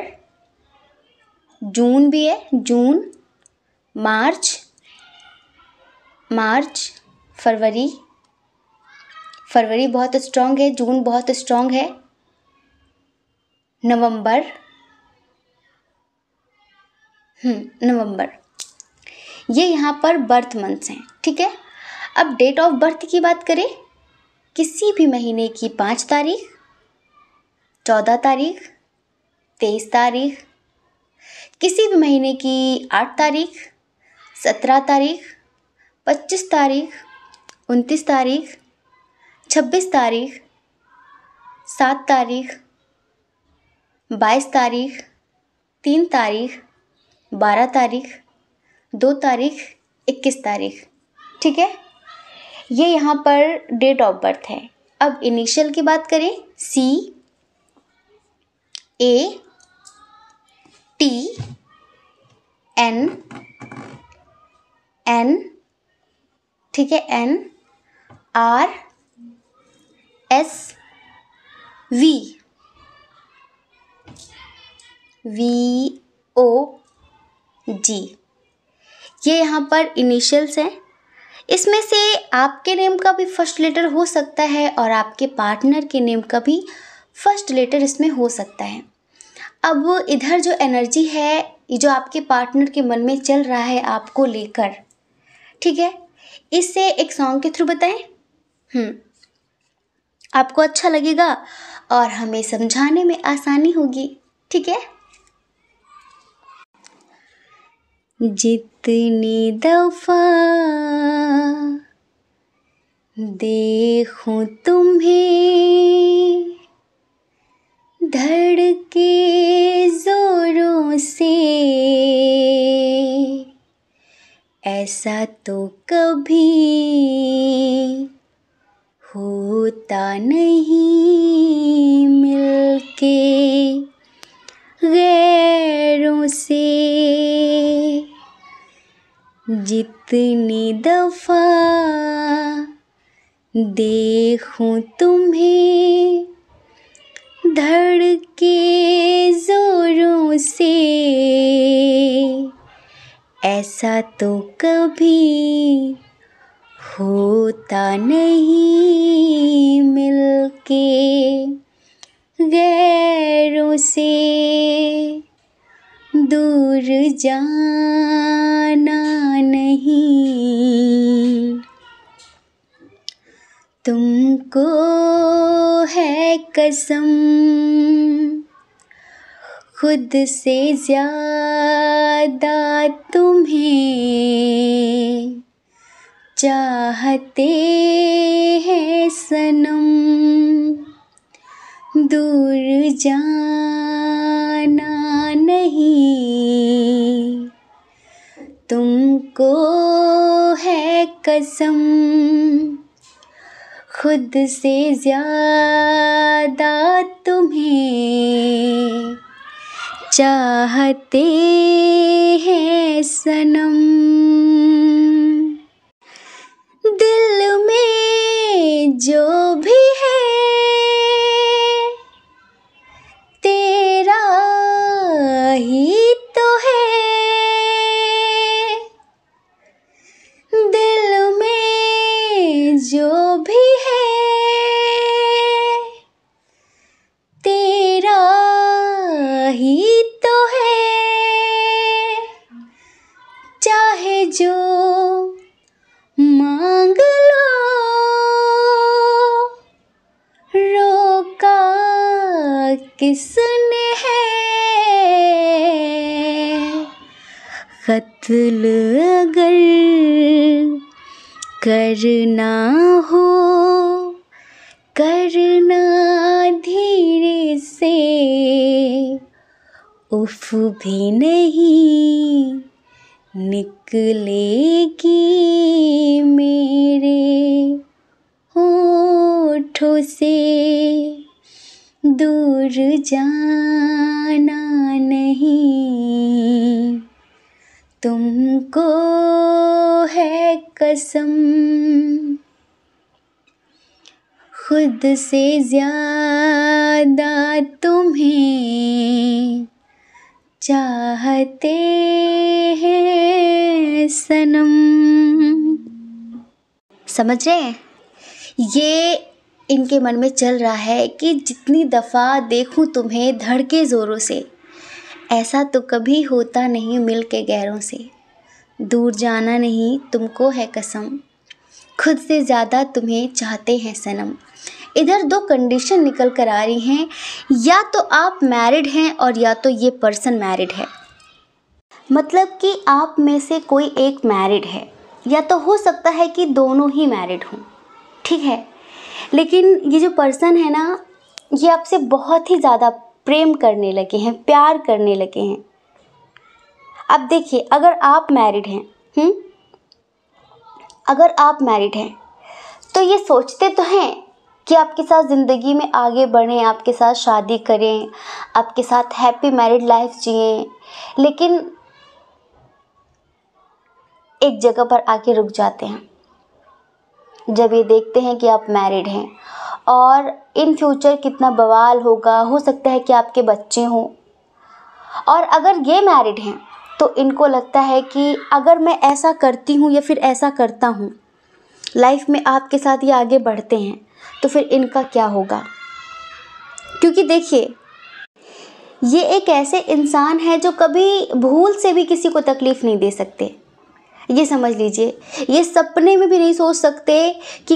S1: जून भी है जून मार्च मार्च फरवरी फरवरी बहुत स्ट्रॉन्ग है जून बहुत स्ट्रांग है नवंबर हम्म, नवंबर ये यहाँ पर बर्थ मंथ्स हैं ठीक है अब डेट ऑफ बर्थ की बात करें किसी भी महीने की पाँच तारीख चौदह तारीख तेईस तारीख किसी भी महीने की आठ तारीख सत्रह तारीख पच्चीस तारीख उनतीस तारीख छब्बीस तारीख सात तारीख बाईस तारीख तीन तारीख बारह तारीख दो तारीख इक्कीस तारीख ठीक है ये यहाँ पर डेट ऑफ बर्थ है अब इनिशियल की बात करें C A T N N ठीक है N R S V V O G ये यहाँ पर इनिशियल्स हैं इसमें से आपके नेम का भी फर्स्ट लेटर हो सकता है और आपके पार्टनर के नेम का भी फर्स्ट लेटर इसमें हो सकता है अब इधर जो एनर्जी है ये जो आपके पार्टनर के मन में चल रहा है आपको लेकर ठीक है इससे एक सॉन्ग के थ्रू बताएं हम्म। आपको अच्छा लगेगा और हमें समझाने में आसानी होगी ठीक है जितनी
S2: दफा देखूं तुम्हें धड़के जोरों से ऐसा तो कभी होता नहीं मिलके गैरों से जितनी दफा देखूं तुम्हें धड़के जोरों से ऐसा तो कभी होता नहीं मिलके गैरों से दूर जाना नहीं तुमको है कसम खुद से ज़्यादा तुम्हें चाहते हैं सनम दूर जाना नहीं तुमको है कसम खुद से ज़्यादा तुम्हें चाहते हैं सनम दिल में जो भी है हासिल अगर करना हो करना धीरे से उफ भी नहीं निकलेगी मेरे होठों से दूर जा कसम खुद से ज्यादा तुम्हें चाहते हैं
S1: सनम समझ रहे हैं ये इनके मन में चल रहा है कि जितनी दफ़ा देखूं तुम्हें धड़के ज़ोरों से ऐसा तो कभी होता नहीं मिल के गैरों से दूर जाना नहीं तुमको है कसम खुद से ज़्यादा तुम्हें चाहते हैं सनम इधर दो कंडीशन निकल कर आ रही हैं या तो आप मैरिड हैं और या तो ये पर्सन मैरिड है मतलब कि आप में से कोई एक मैरिड है या तो हो सकता है कि दोनों ही मैरिड हों ठीक है लेकिन ये जो पर्सन है ना ये आपसे बहुत ही ज़्यादा प्रेम करने लगे हैं प्यार करने लगे हैं अब देखिए अगर आप मैरिड हैं हम्म? अगर आप मैरिड हैं तो ये सोचते तो हैं कि आपके साथ ज़िंदगी में आगे बढ़ें आपके साथ शादी करें आपके साथ हैप्पी मैरिड लाइफ जिए लेकिन एक जगह पर आके रुक जाते हैं जब ये देखते हैं कि आप मैरिड हैं और इन फ्यूचर कितना बवाल होगा हो सकता है कि आपके बच्चे हों और अगर ये मैरिड हैं तो इनको लगता है कि अगर मैं ऐसा करती हूँ या फिर ऐसा करता हूँ लाइफ में आपके साथ ये आगे बढ़ते हैं तो फिर इनका क्या होगा क्योंकि देखिए ये एक ऐसे इंसान है जो कभी भूल से भी किसी को तकलीफ़ नहीं दे सकते ये समझ लीजिए ये सपने में भी नहीं सोच सकते कि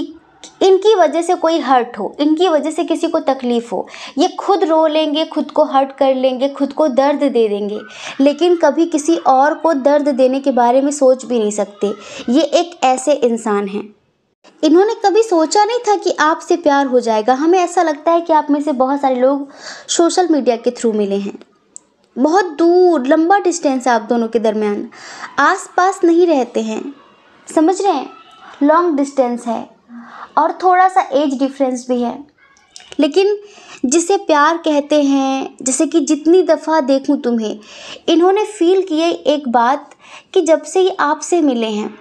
S1: इनकी वजह से कोई हर्ट हो इनकी वजह से किसी को तकलीफ़ हो ये खुद रो लेंगे खुद को हर्ट कर लेंगे खुद को दर्द दे देंगे लेकिन कभी किसी और को दर्द देने के बारे में सोच भी नहीं सकते ये एक ऐसे इंसान हैं इन्होंने कभी सोचा नहीं था कि आपसे प्यार हो जाएगा हमें ऐसा लगता है कि आप में से बहुत सारे लोग सोशल मीडिया के थ्रू मिले हैं बहुत दूर लंबा डिस्टेंस है आप दोनों के दरमियान आस पास नहीं रहते हैं समझ रहे हैं लॉन्ग डिस्टेंस है और थोड़ा सा एज डिफरेंस भी है लेकिन जिसे प्यार कहते हैं जैसे कि जितनी दफ़ा देखूं तुम्हें इन्होंने फील किए एक बात कि जब से ये आपसे मिले हैं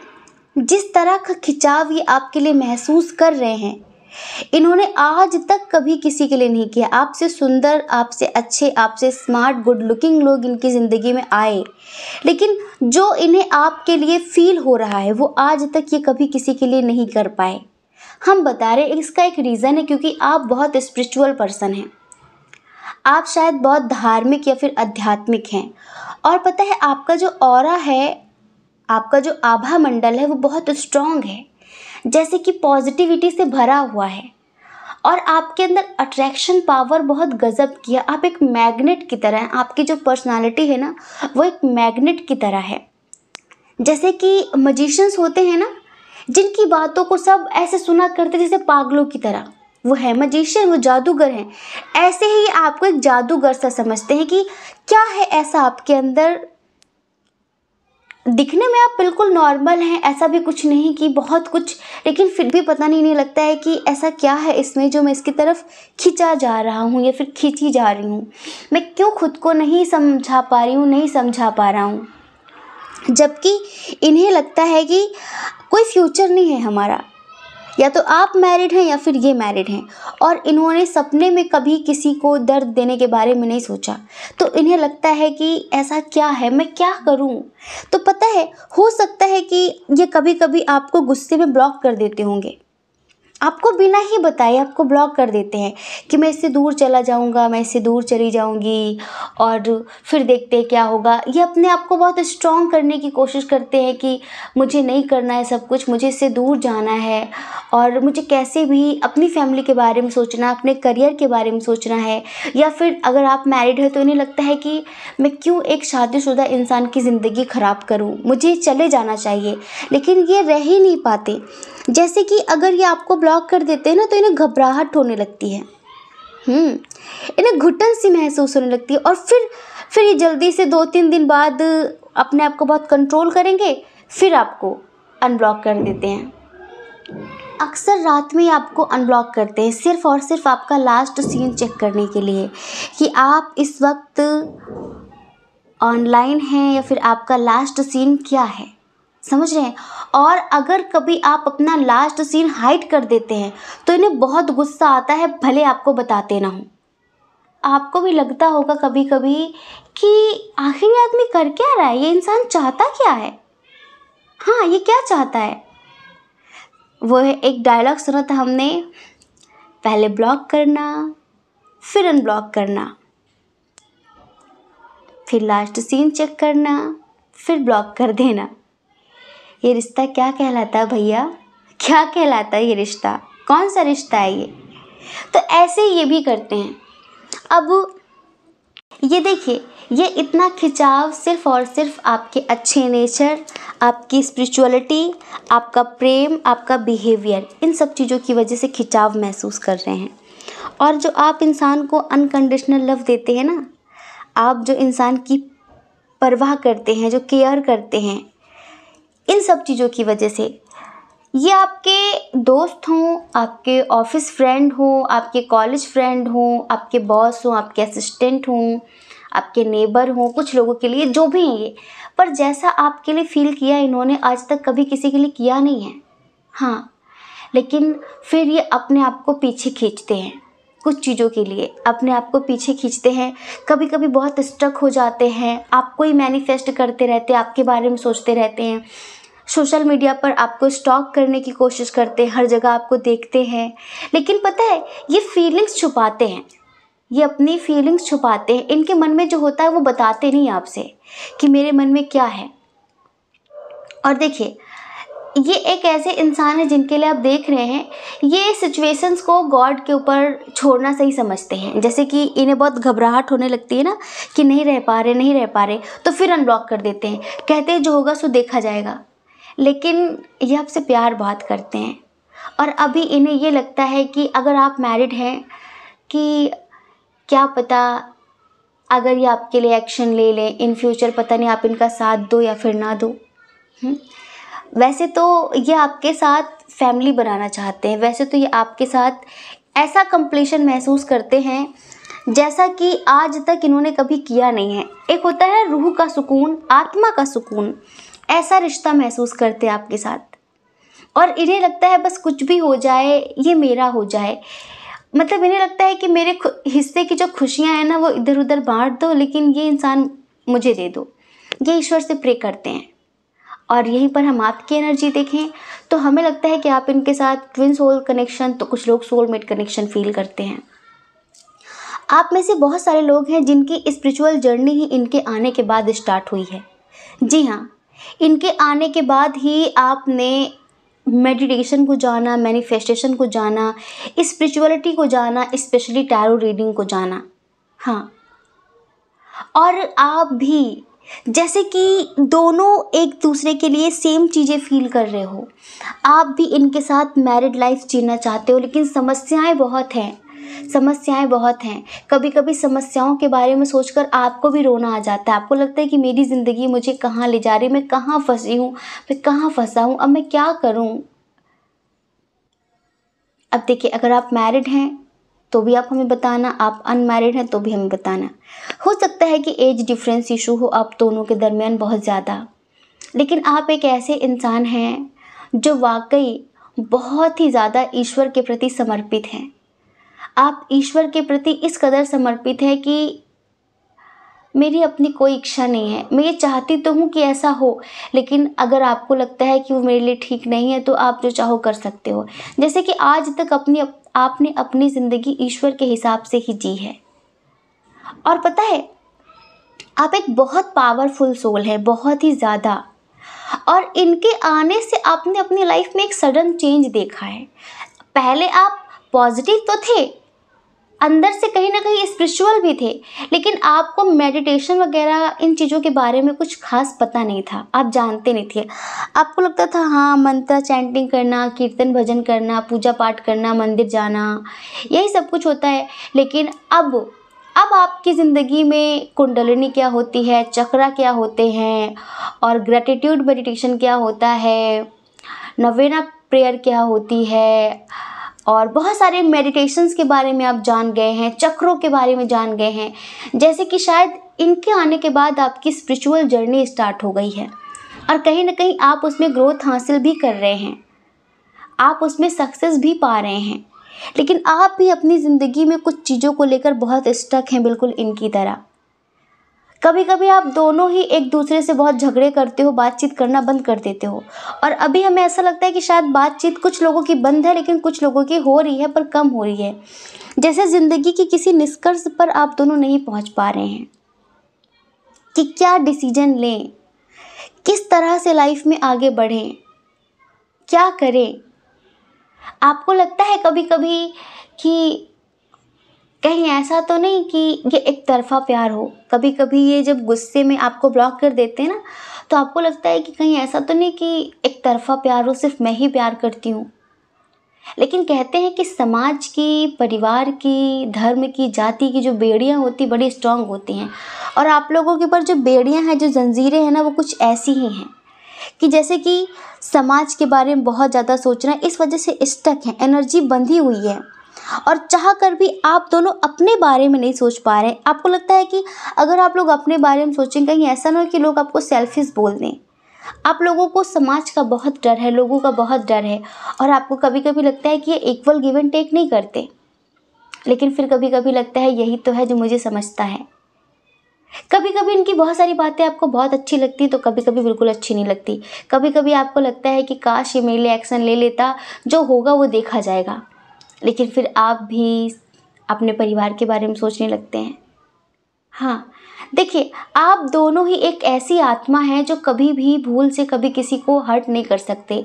S1: जिस तरह का खिंचाव ये आपके लिए महसूस कर रहे हैं इन्होंने आज तक कभी किसी के लिए नहीं किया आपसे सुंदर आपसे अच्छे आपसे स्मार्ट गुड लुकिंग लोग इनकी ज़िंदगी में आए लेकिन जो इन्हें आपके लिए फील हो रहा है वो आज तक ये कभी किसी के लिए नहीं कर पाए हम बता रहे इसका एक रीज़न है क्योंकि आप बहुत स्पिरिचुअल पर्सन हैं आप शायद बहुत धार्मिक या फिर आध्यात्मिक हैं और पता है आपका जो और है आपका जो आभा मंडल है वो बहुत स्ट्रॉन्ग है जैसे कि पॉजिटिविटी से भरा हुआ है और आपके अंदर अट्रैक्शन पावर बहुत गजब की है आप एक मैग्नेट की तरह हैं आपकी जो पर्सनालिटी है ना वो एक मैग्नेट की तरह है जैसे कि मजिशंस होते हैं ना जिनकी बातों को सब ऐसे सुना करते जैसे पागलों की तरह वो है मजिशियन वो जादूगर हैं ऐसे ही आपको एक जादूगर सा समझते हैं कि क्या है ऐसा आपके अंदर दिखने में आप बिल्कुल नॉर्मल हैं ऐसा भी कुछ नहीं कि बहुत कुछ लेकिन फिर भी पता नहीं नहीं लगता है कि ऐसा क्या है इसमें जो मैं इसकी तरफ खींचा जा रहा हूँ या फिर खींची जा रही हूँ मैं क्यों खुद को नहीं समझा पा रही हूँ नहीं समझा पा रहा हूँ जबकि इन्हें लगता है कि कोई फ्यूचर नहीं है हमारा या तो आप मैरिड हैं या फिर ये मैरिड हैं और इन्होंने सपने में कभी किसी को दर्द देने के बारे में नहीं सोचा तो इन्हें लगता है कि ऐसा क्या है मैं क्या करूं तो पता है हो सकता है कि ये कभी कभी आपको गुस्से में ब्लॉक कर देते होंगे आपको बिना ही बताए आपको ब्लॉक कर देते हैं कि मैं इससे दूर चला जाऊँगा मैं इससे दूर चली जाऊँगी और फिर देखते हैं क्या होगा ये अपने आप को बहुत स्ट्रॉन्ग करने की कोशिश करते हैं कि मुझे नहीं करना है सब कुछ मुझे इससे दूर जाना है और मुझे कैसे भी अपनी फैमिली के बारे में सोचना अपने करियर के बारे में सोचना है या फिर अगर आप मैरिड हैं तो इन्हें लगता है कि मैं क्यों एक शादीशुदा इंसान की ज़िंदगी ख़राब करूँ मुझे चले जाना चाहिए लेकिन ये रह ही नहीं पाते जैसे कि अगर ये आपको ब्लॉक कर देते हैं ना तो इन्हें घबराहट होने लगती है हम्म, इन्हें घुटन सी महसूस होने लगती है और फिर फिर ये जल्दी से दो तीन दिन बाद अपने आप को बहुत कंट्रोल करेंगे फिर आपको अनब्लॉक कर देते हैं अक्सर रात में आपको अनब्लॉक करते हैं सिर्फ और सिर्फ आपका लास्ट सीन चेक करने के लिए कि आप इस वक्त ऑनलाइन हैं या फिर आपका लास्ट सीन क्या है समझ रहे हैं और अगर कभी आप अपना लास्ट सीन हाइड कर देते हैं तो इन्हें बहुत गुस्सा आता है भले आपको बताते ना हो आपको भी लगता होगा कभी कभी कि आखिर ये आदमी कर क्या रहा है ये इंसान चाहता क्या है हाँ ये क्या चाहता है वो है एक डायलॉग सुना था हमने पहले ब्लॉक करना फिर अनब्लॉक करना फिर लास्ट सीन चेक करना फिर ब्लॉक कर देना ये रिश्ता क्या कहलाता है भैया क्या कहलाता है ये रिश्ता कौन सा रिश्ता है ये तो ऐसे ये भी करते हैं अब ये देखिए ये इतना खिंचाव सिर्फ और सिर्फ आपके अच्छे नेचर आपकी स्पिरिचुअलिटी आपका प्रेम आपका बिहेवियर इन सब चीज़ों की वजह से खिंचाव महसूस कर रहे हैं और जो आप इंसान को अनकंडीशनल लव देते हैं ना आप जो इंसान की परवाह करते हैं जो केयर करते हैं इन सब चीज़ों की वजह से ये आपके दोस्त हों आपके ऑफिस फ्रेंड हों आपके कॉलेज फ्रेंड हों आपके बॉस हों आपके असिस्टेंट हों आपके नेबर हों कुछ लोगों के लिए जो भी हैं ये पर जैसा आपके लिए फील किया इन्होंने आज तक कभी किसी के लिए किया नहीं है हाँ लेकिन फिर ये अपने आप को पीछे खींचते हैं कुछ चीज़ों के लिए अपने आप को पीछे खींचते हैं कभी कभी बहुत स्ट्रक हो जाते हैं आपको ही मैनिफेस्ट करते रहते हैं आपके बारे में सोचते रहते हैं सोशल मीडिया पर आपको स्टॉक करने की कोशिश करते हैं हर जगह आपको देखते हैं लेकिन पता है ये फीलिंग्स छुपाते हैं ये अपनी फीलिंग्स छुपाते हैं इनके मन में जो होता है वो बताते नहीं आपसे कि मेरे मन में क्या है और देखिए ये एक ऐसे इंसान है जिनके लिए आप देख रहे हैं ये सिचुएशंस को गॉड के ऊपर छोड़ना सही समझते हैं जैसे कि इन्हें बहुत घबराहट होने लगती है ना कि नहीं रह पा रहे नहीं रह पा रहे तो फिर अनब्लॉक कर देते हैं कहते हैं जो होगा सो देखा जाएगा लेकिन ये आपसे प्यार बहुत करते हैं और अभी इन्हें ये लगता है कि अगर आप मैरिड हैं कि क्या पता अगर ये आपके लिए एक्शन ले लें इन फ्यूचर पता नहीं आप इनका साथ दो या फिर ना दो हम्म। वैसे तो ये आपके साथ फैमिली बनाना चाहते हैं वैसे तो ये आपके साथ ऐसा कंप्लीशन महसूस करते हैं जैसा कि आज तक इन्होंने कभी किया नहीं है एक होता है रूह का सुकून आत्मा का सुकून ऐसा रिश्ता महसूस करते हैं आपके साथ और इन्हें लगता है बस कुछ भी हो जाए ये मेरा हो जाए मतलब इन्हें लगता है कि मेरे हिस्से की जो खुशियाँ हैं ना वो इधर उधर बांट दो लेकिन ये इंसान मुझे दे दो ये ईश्वर से प्रे करते हैं और यहीं पर हम आपकी एनर्जी देखें तो हमें लगता है कि आप इनके साथ ट्विन सोल कनेक्शन तो कुछ लोग सोलमेट कनेक्शन फील करते हैं आप में से बहुत सारे लोग हैं जिनकी स्पिरिचुअल जर्नी ही इनके आने के बाद स्टार्ट हुई है जी हाँ इनके आने के बाद ही आपने मेडिटेशन को जाना मैनिफेस्टेशन को जाना स्पिरिचुअलिटी को जाना स्पेशली टैरो रीडिंग को जाना हाँ और आप भी जैसे कि दोनों एक दूसरे के लिए सेम चीज़ें फील कर रहे हो आप भी इनके साथ मैरिड लाइफ जीना चाहते हो लेकिन समस्याएं बहुत हैं समस्याएं बहुत हैं कभी कभी समस्याओं के बारे में सोचकर आपको भी रोना आ जाता है आपको लगता है कि मेरी ज़िंदगी मुझे कहाँ ले जा रही मैं कहाँ फंसी हूँ मैं कहाँ फंसा हूँ अब मैं क्या करूँ अब देखिए अगर आप मैरिड हैं तो भी आप हमें बताना आप अनमैरिड हैं तो भी हमें बताना हो सकता है कि एज डिफरेंस इशू हो आप दोनों के दरमियान बहुत ज़्यादा लेकिन आप एक ऐसे इंसान हैं जो वाकई बहुत ही ज़्यादा ईश्वर के प्रति समर्पित हैं आप ईश्वर के प्रति इस कदर समर्पित है कि मेरी अपनी कोई इच्छा नहीं है मैं ये चाहती तो हूँ कि ऐसा हो लेकिन अगर आपको लगता है कि वो मेरे लिए ठीक नहीं है तो आप जो चाहो कर सकते हो जैसे कि आज तक अपनी आपने अपनी ज़िंदगी ईश्वर के हिसाब से ही जी है और पता है आप एक बहुत पावरफुल सोल है बहुत ही ज़्यादा और इनके आने से आपने अपनी लाइफ में एक सडन चेंज देखा है पहले आप पॉजिटिव तो थे अंदर से कहीं ना कहीं स्पिरिचुअल भी थे लेकिन आपको मेडिटेशन वगैरह इन चीज़ों के बारे में कुछ खास पता नहीं था आप जानते नहीं थे आपको लगता था हाँ मंत्र चैंटिंग करना कीर्तन भजन करना पूजा पाठ करना मंदिर जाना यही सब कुछ होता है लेकिन अब अब आपकी ज़िंदगी में कुंडलिनी क्या होती है चक्रा क्या होते हैं और ग्रेटिट्यूड मेडिटेशन क्या होता है नवेना प्रेयर क्या होती है और बहुत सारे मेडिटेशंस के बारे में आप जान गए हैं चक्रों के बारे में जान गए हैं जैसे कि शायद इनके आने के बाद आपकी स्पिरिचुअल जर्नी स्टार्ट हो गई है और कहीं ना कहीं आप उसमें ग्रोथ हासिल भी कर रहे हैं आप उसमें सक्सेस भी पा रहे हैं लेकिन आप भी अपनी ज़िंदगी में कुछ चीज़ों को लेकर बहुत स्टक हैं बिल्कुल इनकी तरह कभी कभी आप दोनों ही एक दूसरे से बहुत झगड़े करते हो बातचीत करना बंद कर देते हो और अभी हमें ऐसा लगता है कि शायद बातचीत कुछ लोगों की बंद है लेकिन कुछ लोगों की हो रही है पर कम हो रही है जैसे ज़िंदगी की किसी निष्कर्ष पर आप दोनों नहीं पहुँच पा रहे हैं कि क्या डिसीजन लें किस तरह से लाइफ में आगे बढ़ें क्या करें आपको लगता है कभी कभी कि कहीं ऐसा तो नहीं कि ये एक तरफ़ा प्यार हो कभी कभी ये जब गुस्से में आपको ब्लॉक कर देते हैं ना तो आपको लगता है कि कहीं ऐसा तो नहीं कि एक तरफ़ा प्यार हो सिर्फ मैं ही प्यार करती हूँ लेकिन कहते हैं कि समाज की परिवार की धर्म की जाति की जो बेड़ियाँ होती बड़ी स्ट्रांग होती हैं और आप लोगों के ऊपर जो बेड़ियाँ हैं जो जंजीरें हैं ना वो कुछ ऐसी ही हैं कि जैसे कि समाज के बारे में बहुत ज़्यादा सोचना इस वजह से स्टक है एनर्जी बंधी हुई है और चाह कर भी आप दोनों अपने बारे में नहीं सोच पा रहे हैं आपको लगता है कि अगर आप लोग अपने बारे में सोचें कहीं ऐसा ना हो कि लोग आपको सेल्फिश बोल दें आप लोगों को समाज का बहुत डर है लोगों का बहुत डर है और आपको कभी कभी लगता है कि ये इक्वल गिव एंड टेक नहीं करते लेकिन फिर कभी कभी लगता है यही तो है जो मुझे समझता है कभी कभी इनकी बहुत सारी बातें आपको बहुत अच्छी लगती तो कभी कभी बिल्कुल अच्छी नहीं लगती कभी कभी आपको लगता है कि काश ये मेरे लिए एक्शन ले लेता जो होगा वो देखा जाएगा लेकिन फिर आप भी अपने परिवार के बारे में सोचने लगते हैं हाँ देखिए आप दोनों ही एक ऐसी आत्मा हैं जो कभी भी भूल से कभी किसी को हर्ट नहीं कर सकते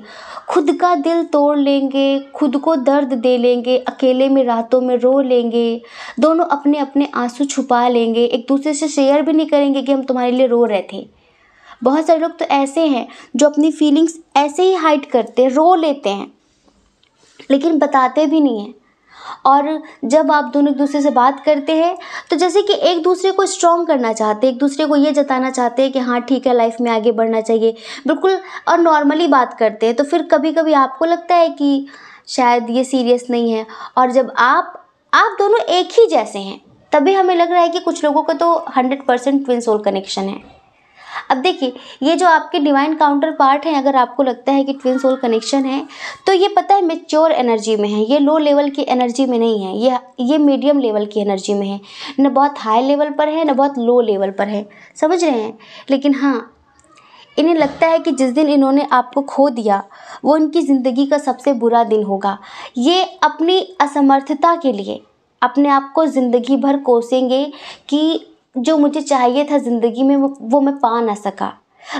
S1: खुद का दिल तोड़ लेंगे खुद को दर्द दे लेंगे अकेले में रातों में रो लेंगे दोनों अपने अपने आंसू छुपा लेंगे एक दूसरे से शेयर भी नहीं करेंगे कि हम तुम्हारे लिए रो रहे थे बहुत सारे लोग तो ऐसे हैं जो अपनी फीलिंग्स ऐसे ही हाइड करते रो लेते हैं लेकिन बताते भी नहीं हैं और जब आप दोनों एक दूसरे से बात करते हैं तो जैसे कि एक दूसरे को स्ट्रॉन्ग करना चाहते हैं एक दूसरे को ये जताना चाहते हैं कि हाँ ठीक है लाइफ में आगे बढ़ना चाहिए बिल्कुल और नॉर्मली बात करते हैं तो फिर कभी कभी आपको लगता है कि शायद ये सीरियस नहीं है और जब आप आप दोनों एक ही जैसे हैं तभी हमें लग रहा है कि कुछ लोगों का तो hundred percent twin soul connection है अब देखिए ये जो आपके डिवाइन काउंटर पार्ट हैं अगर आपको लगता है कि ट्विन सोल कनेक्शन है तो ये पता है मेच्योर एनर्जी में है ये लो लेवल की एनर्जी में नहीं है ये ये मीडियम लेवल की एनर्जी में है न बहुत हाई लेवल पर है न बहुत लो लेवल पर है समझ रहे हैं लेकिन हाँ इन्हें लगता है कि जिस दिन इन्होंने आपको खो दिया वो इनकी ज़िंदगी का सबसे बुरा दिन होगा ये अपनी असमर्थता के लिए अपने आप को ज़िंदगी भर कोसेंगे कि जो मुझे चाहिए था ज़िंदगी में वो मैं पा ना सका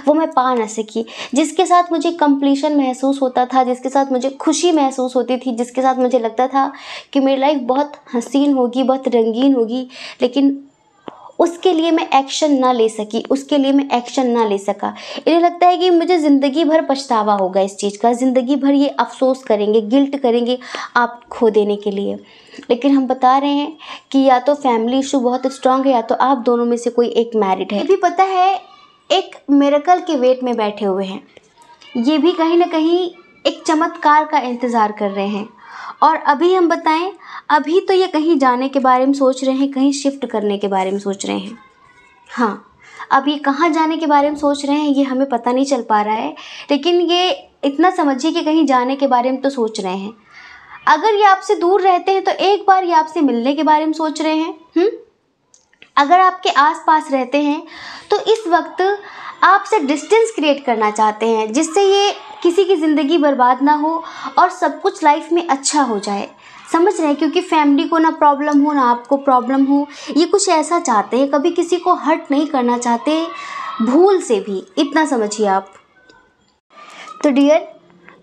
S1: वो मैं पा ना सकी जिसके साथ मुझे कंप्लीशन महसूस होता था जिसके साथ मुझे खुशी महसूस होती थी जिसके साथ मुझे लगता था कि मेरी लाइफ बहुत हसीन होगी बहुत रंगीन होगी लेकिन उसके लिए मैं एक्शन ना ले सकी उसके लिए मैं एक्शन ना ले सका इन्हें लगता है कि मुझे ज़िंदगी भर पछतावा होगा इस चीज़ का ज़िंदगी भर ये अफसोस करेंगे गिल्ट करेंगे आप खो देने के लिए लेकिन हम बता रहे हैं कि या तो फैमिली इशू बहुत स्ट्रांग है या तो आप दोनों में से कोई एक मैरिड है ये भी पता है एक मेरेकल के वेट में बैठे हुए हैं ये भी कहीं ना कहीं एक चमत्कार का इंतज़ार कर रहे हैं और अभी हम बताएं अभी तो ये कहीं जाने के बारे में सोच रहे हैं कहीं शिफ्ट करने के बारे में सोच रहे हैं हाँ अब ये कहाँ जाने के बारे में सोच रहे हैं ये हमें पता नहीं चल पा रहा है लेकिन ये इतना समझिए कि कहीं जाने के बारे में तो सोच रहे हैं अगर ये आपसे दूर रहते हैं तो एक बार ये आपसे मिलने के बारे में सोच रहे हैं हुँ? अगर आपके आसपास रहते हैं तो इस वक्त आपसे डिस्टेंस क्रिएट करना चाहते हैं जिससे ये किसी की ज़िंदगी बर्बाद ना हो और सब कुछ लाइफ में अच्छा हो जाए समझ रहे हैं क्योंकि फैमिली को ना प्रॉब्लम हो ना आपको प्रॉब्लम हो ये कुछ ऐसा चाहते हैं कभी किसी को हर्ट नहीं करना चाहते भूल से भी इतना समझिए आप तो डियर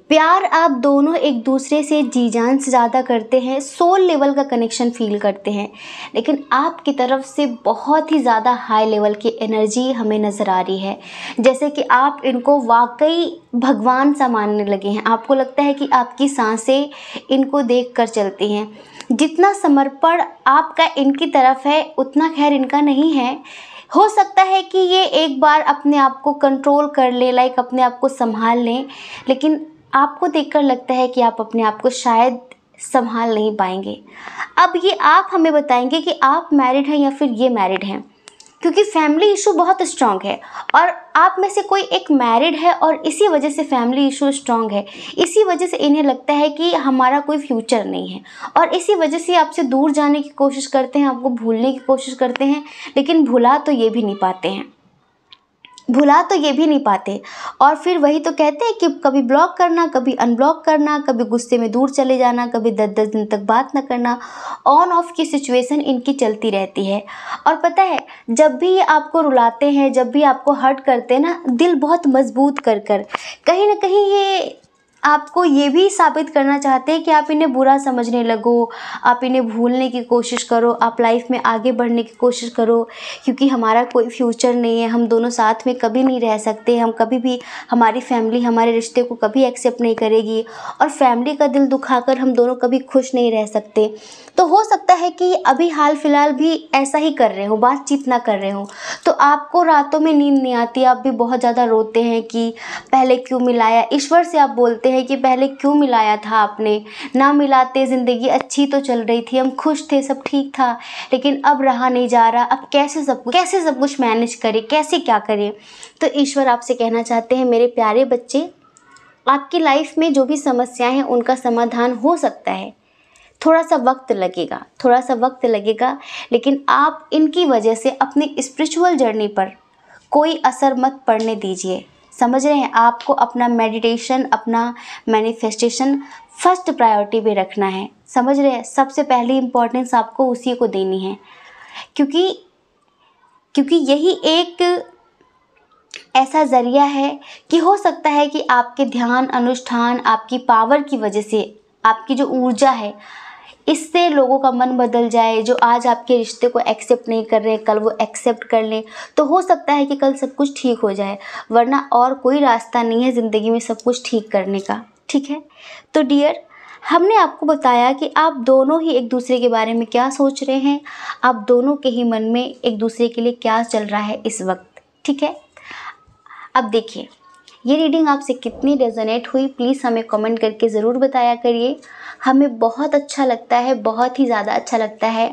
S1: प्यार आप दोनों एक दूसरे से जी जान से ज़्यादा करते हैं सोल लेवल का कनेक्शन फील करते हैं लेकिन आपकी तरफ से बहुत ही ज़्यादा हाई लेवल की एनर्जी हमें नज़र आ रही है जैसे कि आप इनको वाकई भगवान सा मानने लगे हैं आपको लगता है कि आपकी सांसें इनको देख कर चलती हैं जितना समर्पण आपका इनकी तरफ है उतना खैर इनका नहीं है हो सकता है कि ये एक बार अपने आप को कंट्रोल कर ले लाइक अपने आप को संभाल लें लेकिन आपको देखकर लगता है कि आप अपने आप को शायद संभाल नहीं पाएंगे अब ये आप हमें बताएंगे कि आप मैरिड हैं या फिर ये मैरिड हैं क्योंकि फैमिली इशू बहुत स्ट्रांग है और आप में से कोई एक मैरिड है और इसी वजह से फैमिली इशू स्ट्रांग है इसी वजह से इन्हें लगता है कि हमारा कोई फ्यूचर नहीं है और इसी वजह से आपसे दूर जाने की कोशिश करते हैं आपको भूलने की कोशिश करते हैं लेकिन भुला तो ये भी नहीं पाते हैं भुला तो ये भी नहीं पाते और फिर वही तो कहते हैं कि कभी ब्लॉक करना कभी अनब्लॉक करना कभी गुस्से में दूर चले जाना कभी दस दस दिन तक बात ना करना ऑन ऑफ की सिचुएशन इनकी चलती रहती है और पता है जब भी ये आपको रुलाते हैं जब भी आपको हर्ट करते हैं ना दिल बहुत मजबूत कर कर कहीं ना कहीं ये आपको ये भी साबित करना चाहते हैं कि आप इन्हें बुरा समझने लगो आप इन्हें भूलने की कोशिश करो आप लाइफ में आगे बढ़ने की कोशिश करो क्योंकि हमारा कोई फ्यूचर नहीं है हम दोनों साथ में कभी नहीं रह सकते हम कभी भी हमारी फैमिली हमारे रिश्ते को कभी एक्सेप्ट नहीं करेगी और फैमिली का दिल दुखाकर हम दोनों कभी खुश नहीं रह सकते तो हो सकता है कि अभी हाल फिलहाल भी ऐसा ही कर रहे हो बातचीत ना कर रहे हो तो आपको रातों में नींद नहीं आती आप भी बहुत ज़्यादा रोते हैं कि पहले क्यों मिलाया ईश्वर से आप बोलते हैं कि पहले क्यों मिलाया था आपने ना मिलाते ज़िंदगी अच्छी तो चल रही थी हम खुश थे सब ठीक था लेकिन अब रहा नहीं जा रहा अब कैसे सब कैसे सब कुछ मैनेज करें कैसे क्या करें तो ईश्वर आपसे कहना चाहते हैं मेरे प्यारे बच्चे आपकी लाइफ में जो भी समस्याएं हैं उनका समाधान हो सकता है थोड़ा सा वक्त लगेगा थोड़ा सा वक्त लगेगा लेकिन आप इनकी वजह से अपनी स्पिरिचुअल जर्नी पर कोई असर मत पड़ने दीजिए समझ रहे हैं आपको अपना मेडिटेशन अपना मैनिफेस्टेशन फर्स्ट प्रायोरिटी पे रखना है समझ रहे हैं सबसे पहली इम्पोर्टेंस आपको उसी को देनी है क्योंकि क्योंकि यही एक ऐसा ज़रिया है कि हो सकता है कि आपके ध्यान अनुष्ठान आपकी पावर की वजह से आपकी जो ऊर्जा है इससे लोगों का मन बदल जाए जो आज आपके रिश्ते को एक्सेप्ट नहीं कर रहे हैं कल वो एक्सेप्ट कर लें तो हो सकता है कि कल सब कुछ ठीक हो जाए वरना और कोई रास्ता नहीं है ज़िंदगी में सब कुछ ठीक करने का ठीक है तो डियर हमने आपको बताया कि आप दोनों ही एक दूसरे के बारे में क्या सोच रहे हैं आप दोनों के ही मन में एक दूसरे के लिए क्या चल रहा है इस वक्त ठीक है अब देखिए ये रीडिंग आपसे कितनी रेजोनेट हुई प्लीज़ हमें कमेंट करके ज़रूर बताया करिए हमें बहुत अच्छा लगता है बहुत ही ज़्यादा अच्छा लगता है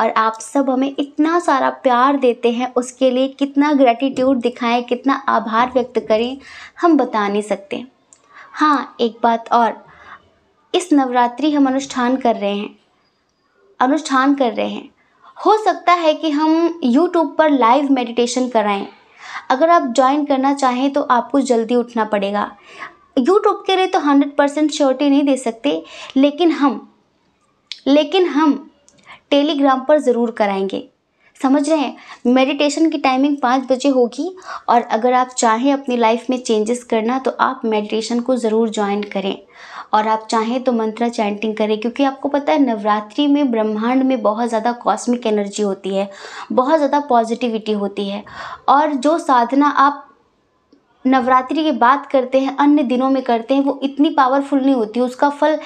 S1: और आप सब हमें इतना सारा प्यार देते हैं उसके लिए कितना ग्रेटिट्यूड दिखाएं कितना आभार व्यक्त करें हम बता नहीं सकते हाँ एक बात और इस नवरात्रि हम अनुष्ठान कर रहे हैं अनुष्ठान कर रहे हैं हो सकता है कि हम यूट्यूब पर लाइव मेडिटेशन कराएं अगर आप ज्वाइन करना चाहें तो आपको जल्दी उठना पड़ेगा यूट्यूब के लिए तो हंड्रेड परसेंट श्योरिटी नहीं दे सकते लेकिन हम लेकिन हम टेलीग्राम पर ज़रूर कराएंगे समझ रहे हैं मेडिटेशन की टाइमिंग पाँच बजे होगी और अगर आप चाहें अपनी लाइफ में चेंजेस करना तो आप मेडिटेशन को ज़रूर ज्वाइन करें और आप चाहें तो मंत्रा चैंटिंग करें क्योंकि आपको पता है नवरात्रि में ब्रह्मांड में बहुत ज़्यादा कॉस्मिक एनर्जी होती है बहुत ज़्यादा पॉजिटिविटी होती है और जो साधना आप नवरात्रि की बात करते हैं अन्य दिनों में करते हैं वो इतनी पावरफुल नहीं होती उसका फल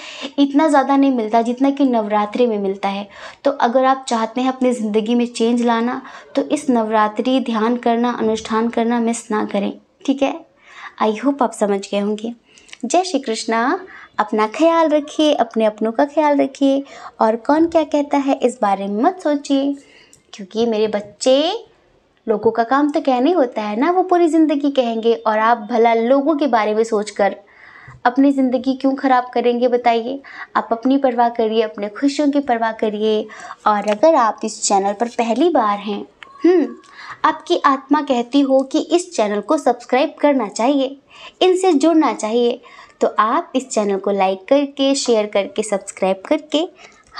S1: इतना ज़्यादा नहीं मिलता जितना कि नवरात्रि में मिलता है तो अगर आप चाहते हैं अपनी ज़िंदगी में चेंज लाना तो इस नवरात्रि ध्यान करना अनुष्ठान करना मिस ना करें ठीक है आई होप आप समझ गए होंगे जय श्री कृष्णा अपना ख्याल रखिए अपने अपनों का ख्याल रखिए और कौन क्या कहता है इस बारे में मत सोचिए क्योंकि मेरे बच्चे लोगों का काम तो कहने होता है ना वो पूरी ज़िंदगी कहेंगे और आप भला लोगों के बारे में सोचकर अपनी ज़िंदगी क्यों ख़राब करेंगे बताइए आप अपनी परवाह करिए अपने खुशियों की परवाह करिए और अगर आप इस चैनल पर पहली बार हैं हम्म, आपकी आत्मा कहती हो कि इस चैनल को सब्सक्राइब करना चाहिए इनसे जुड़ना चाहिए तो आप इस चैनल को लाइक करके शेयर करके सब्सक्राइब करके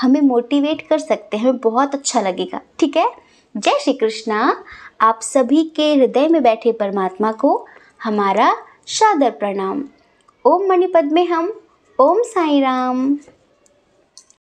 S1: हमें मोटिवेट कर सकते हैं हमें बहुत अच्छा लगेगा ठीक है जय श्री कृष्णा आप सभी के हृदय में बैठे परमात्मा को हमारा सादर प्रणाम ओम मणिपद में हम ओम साई राम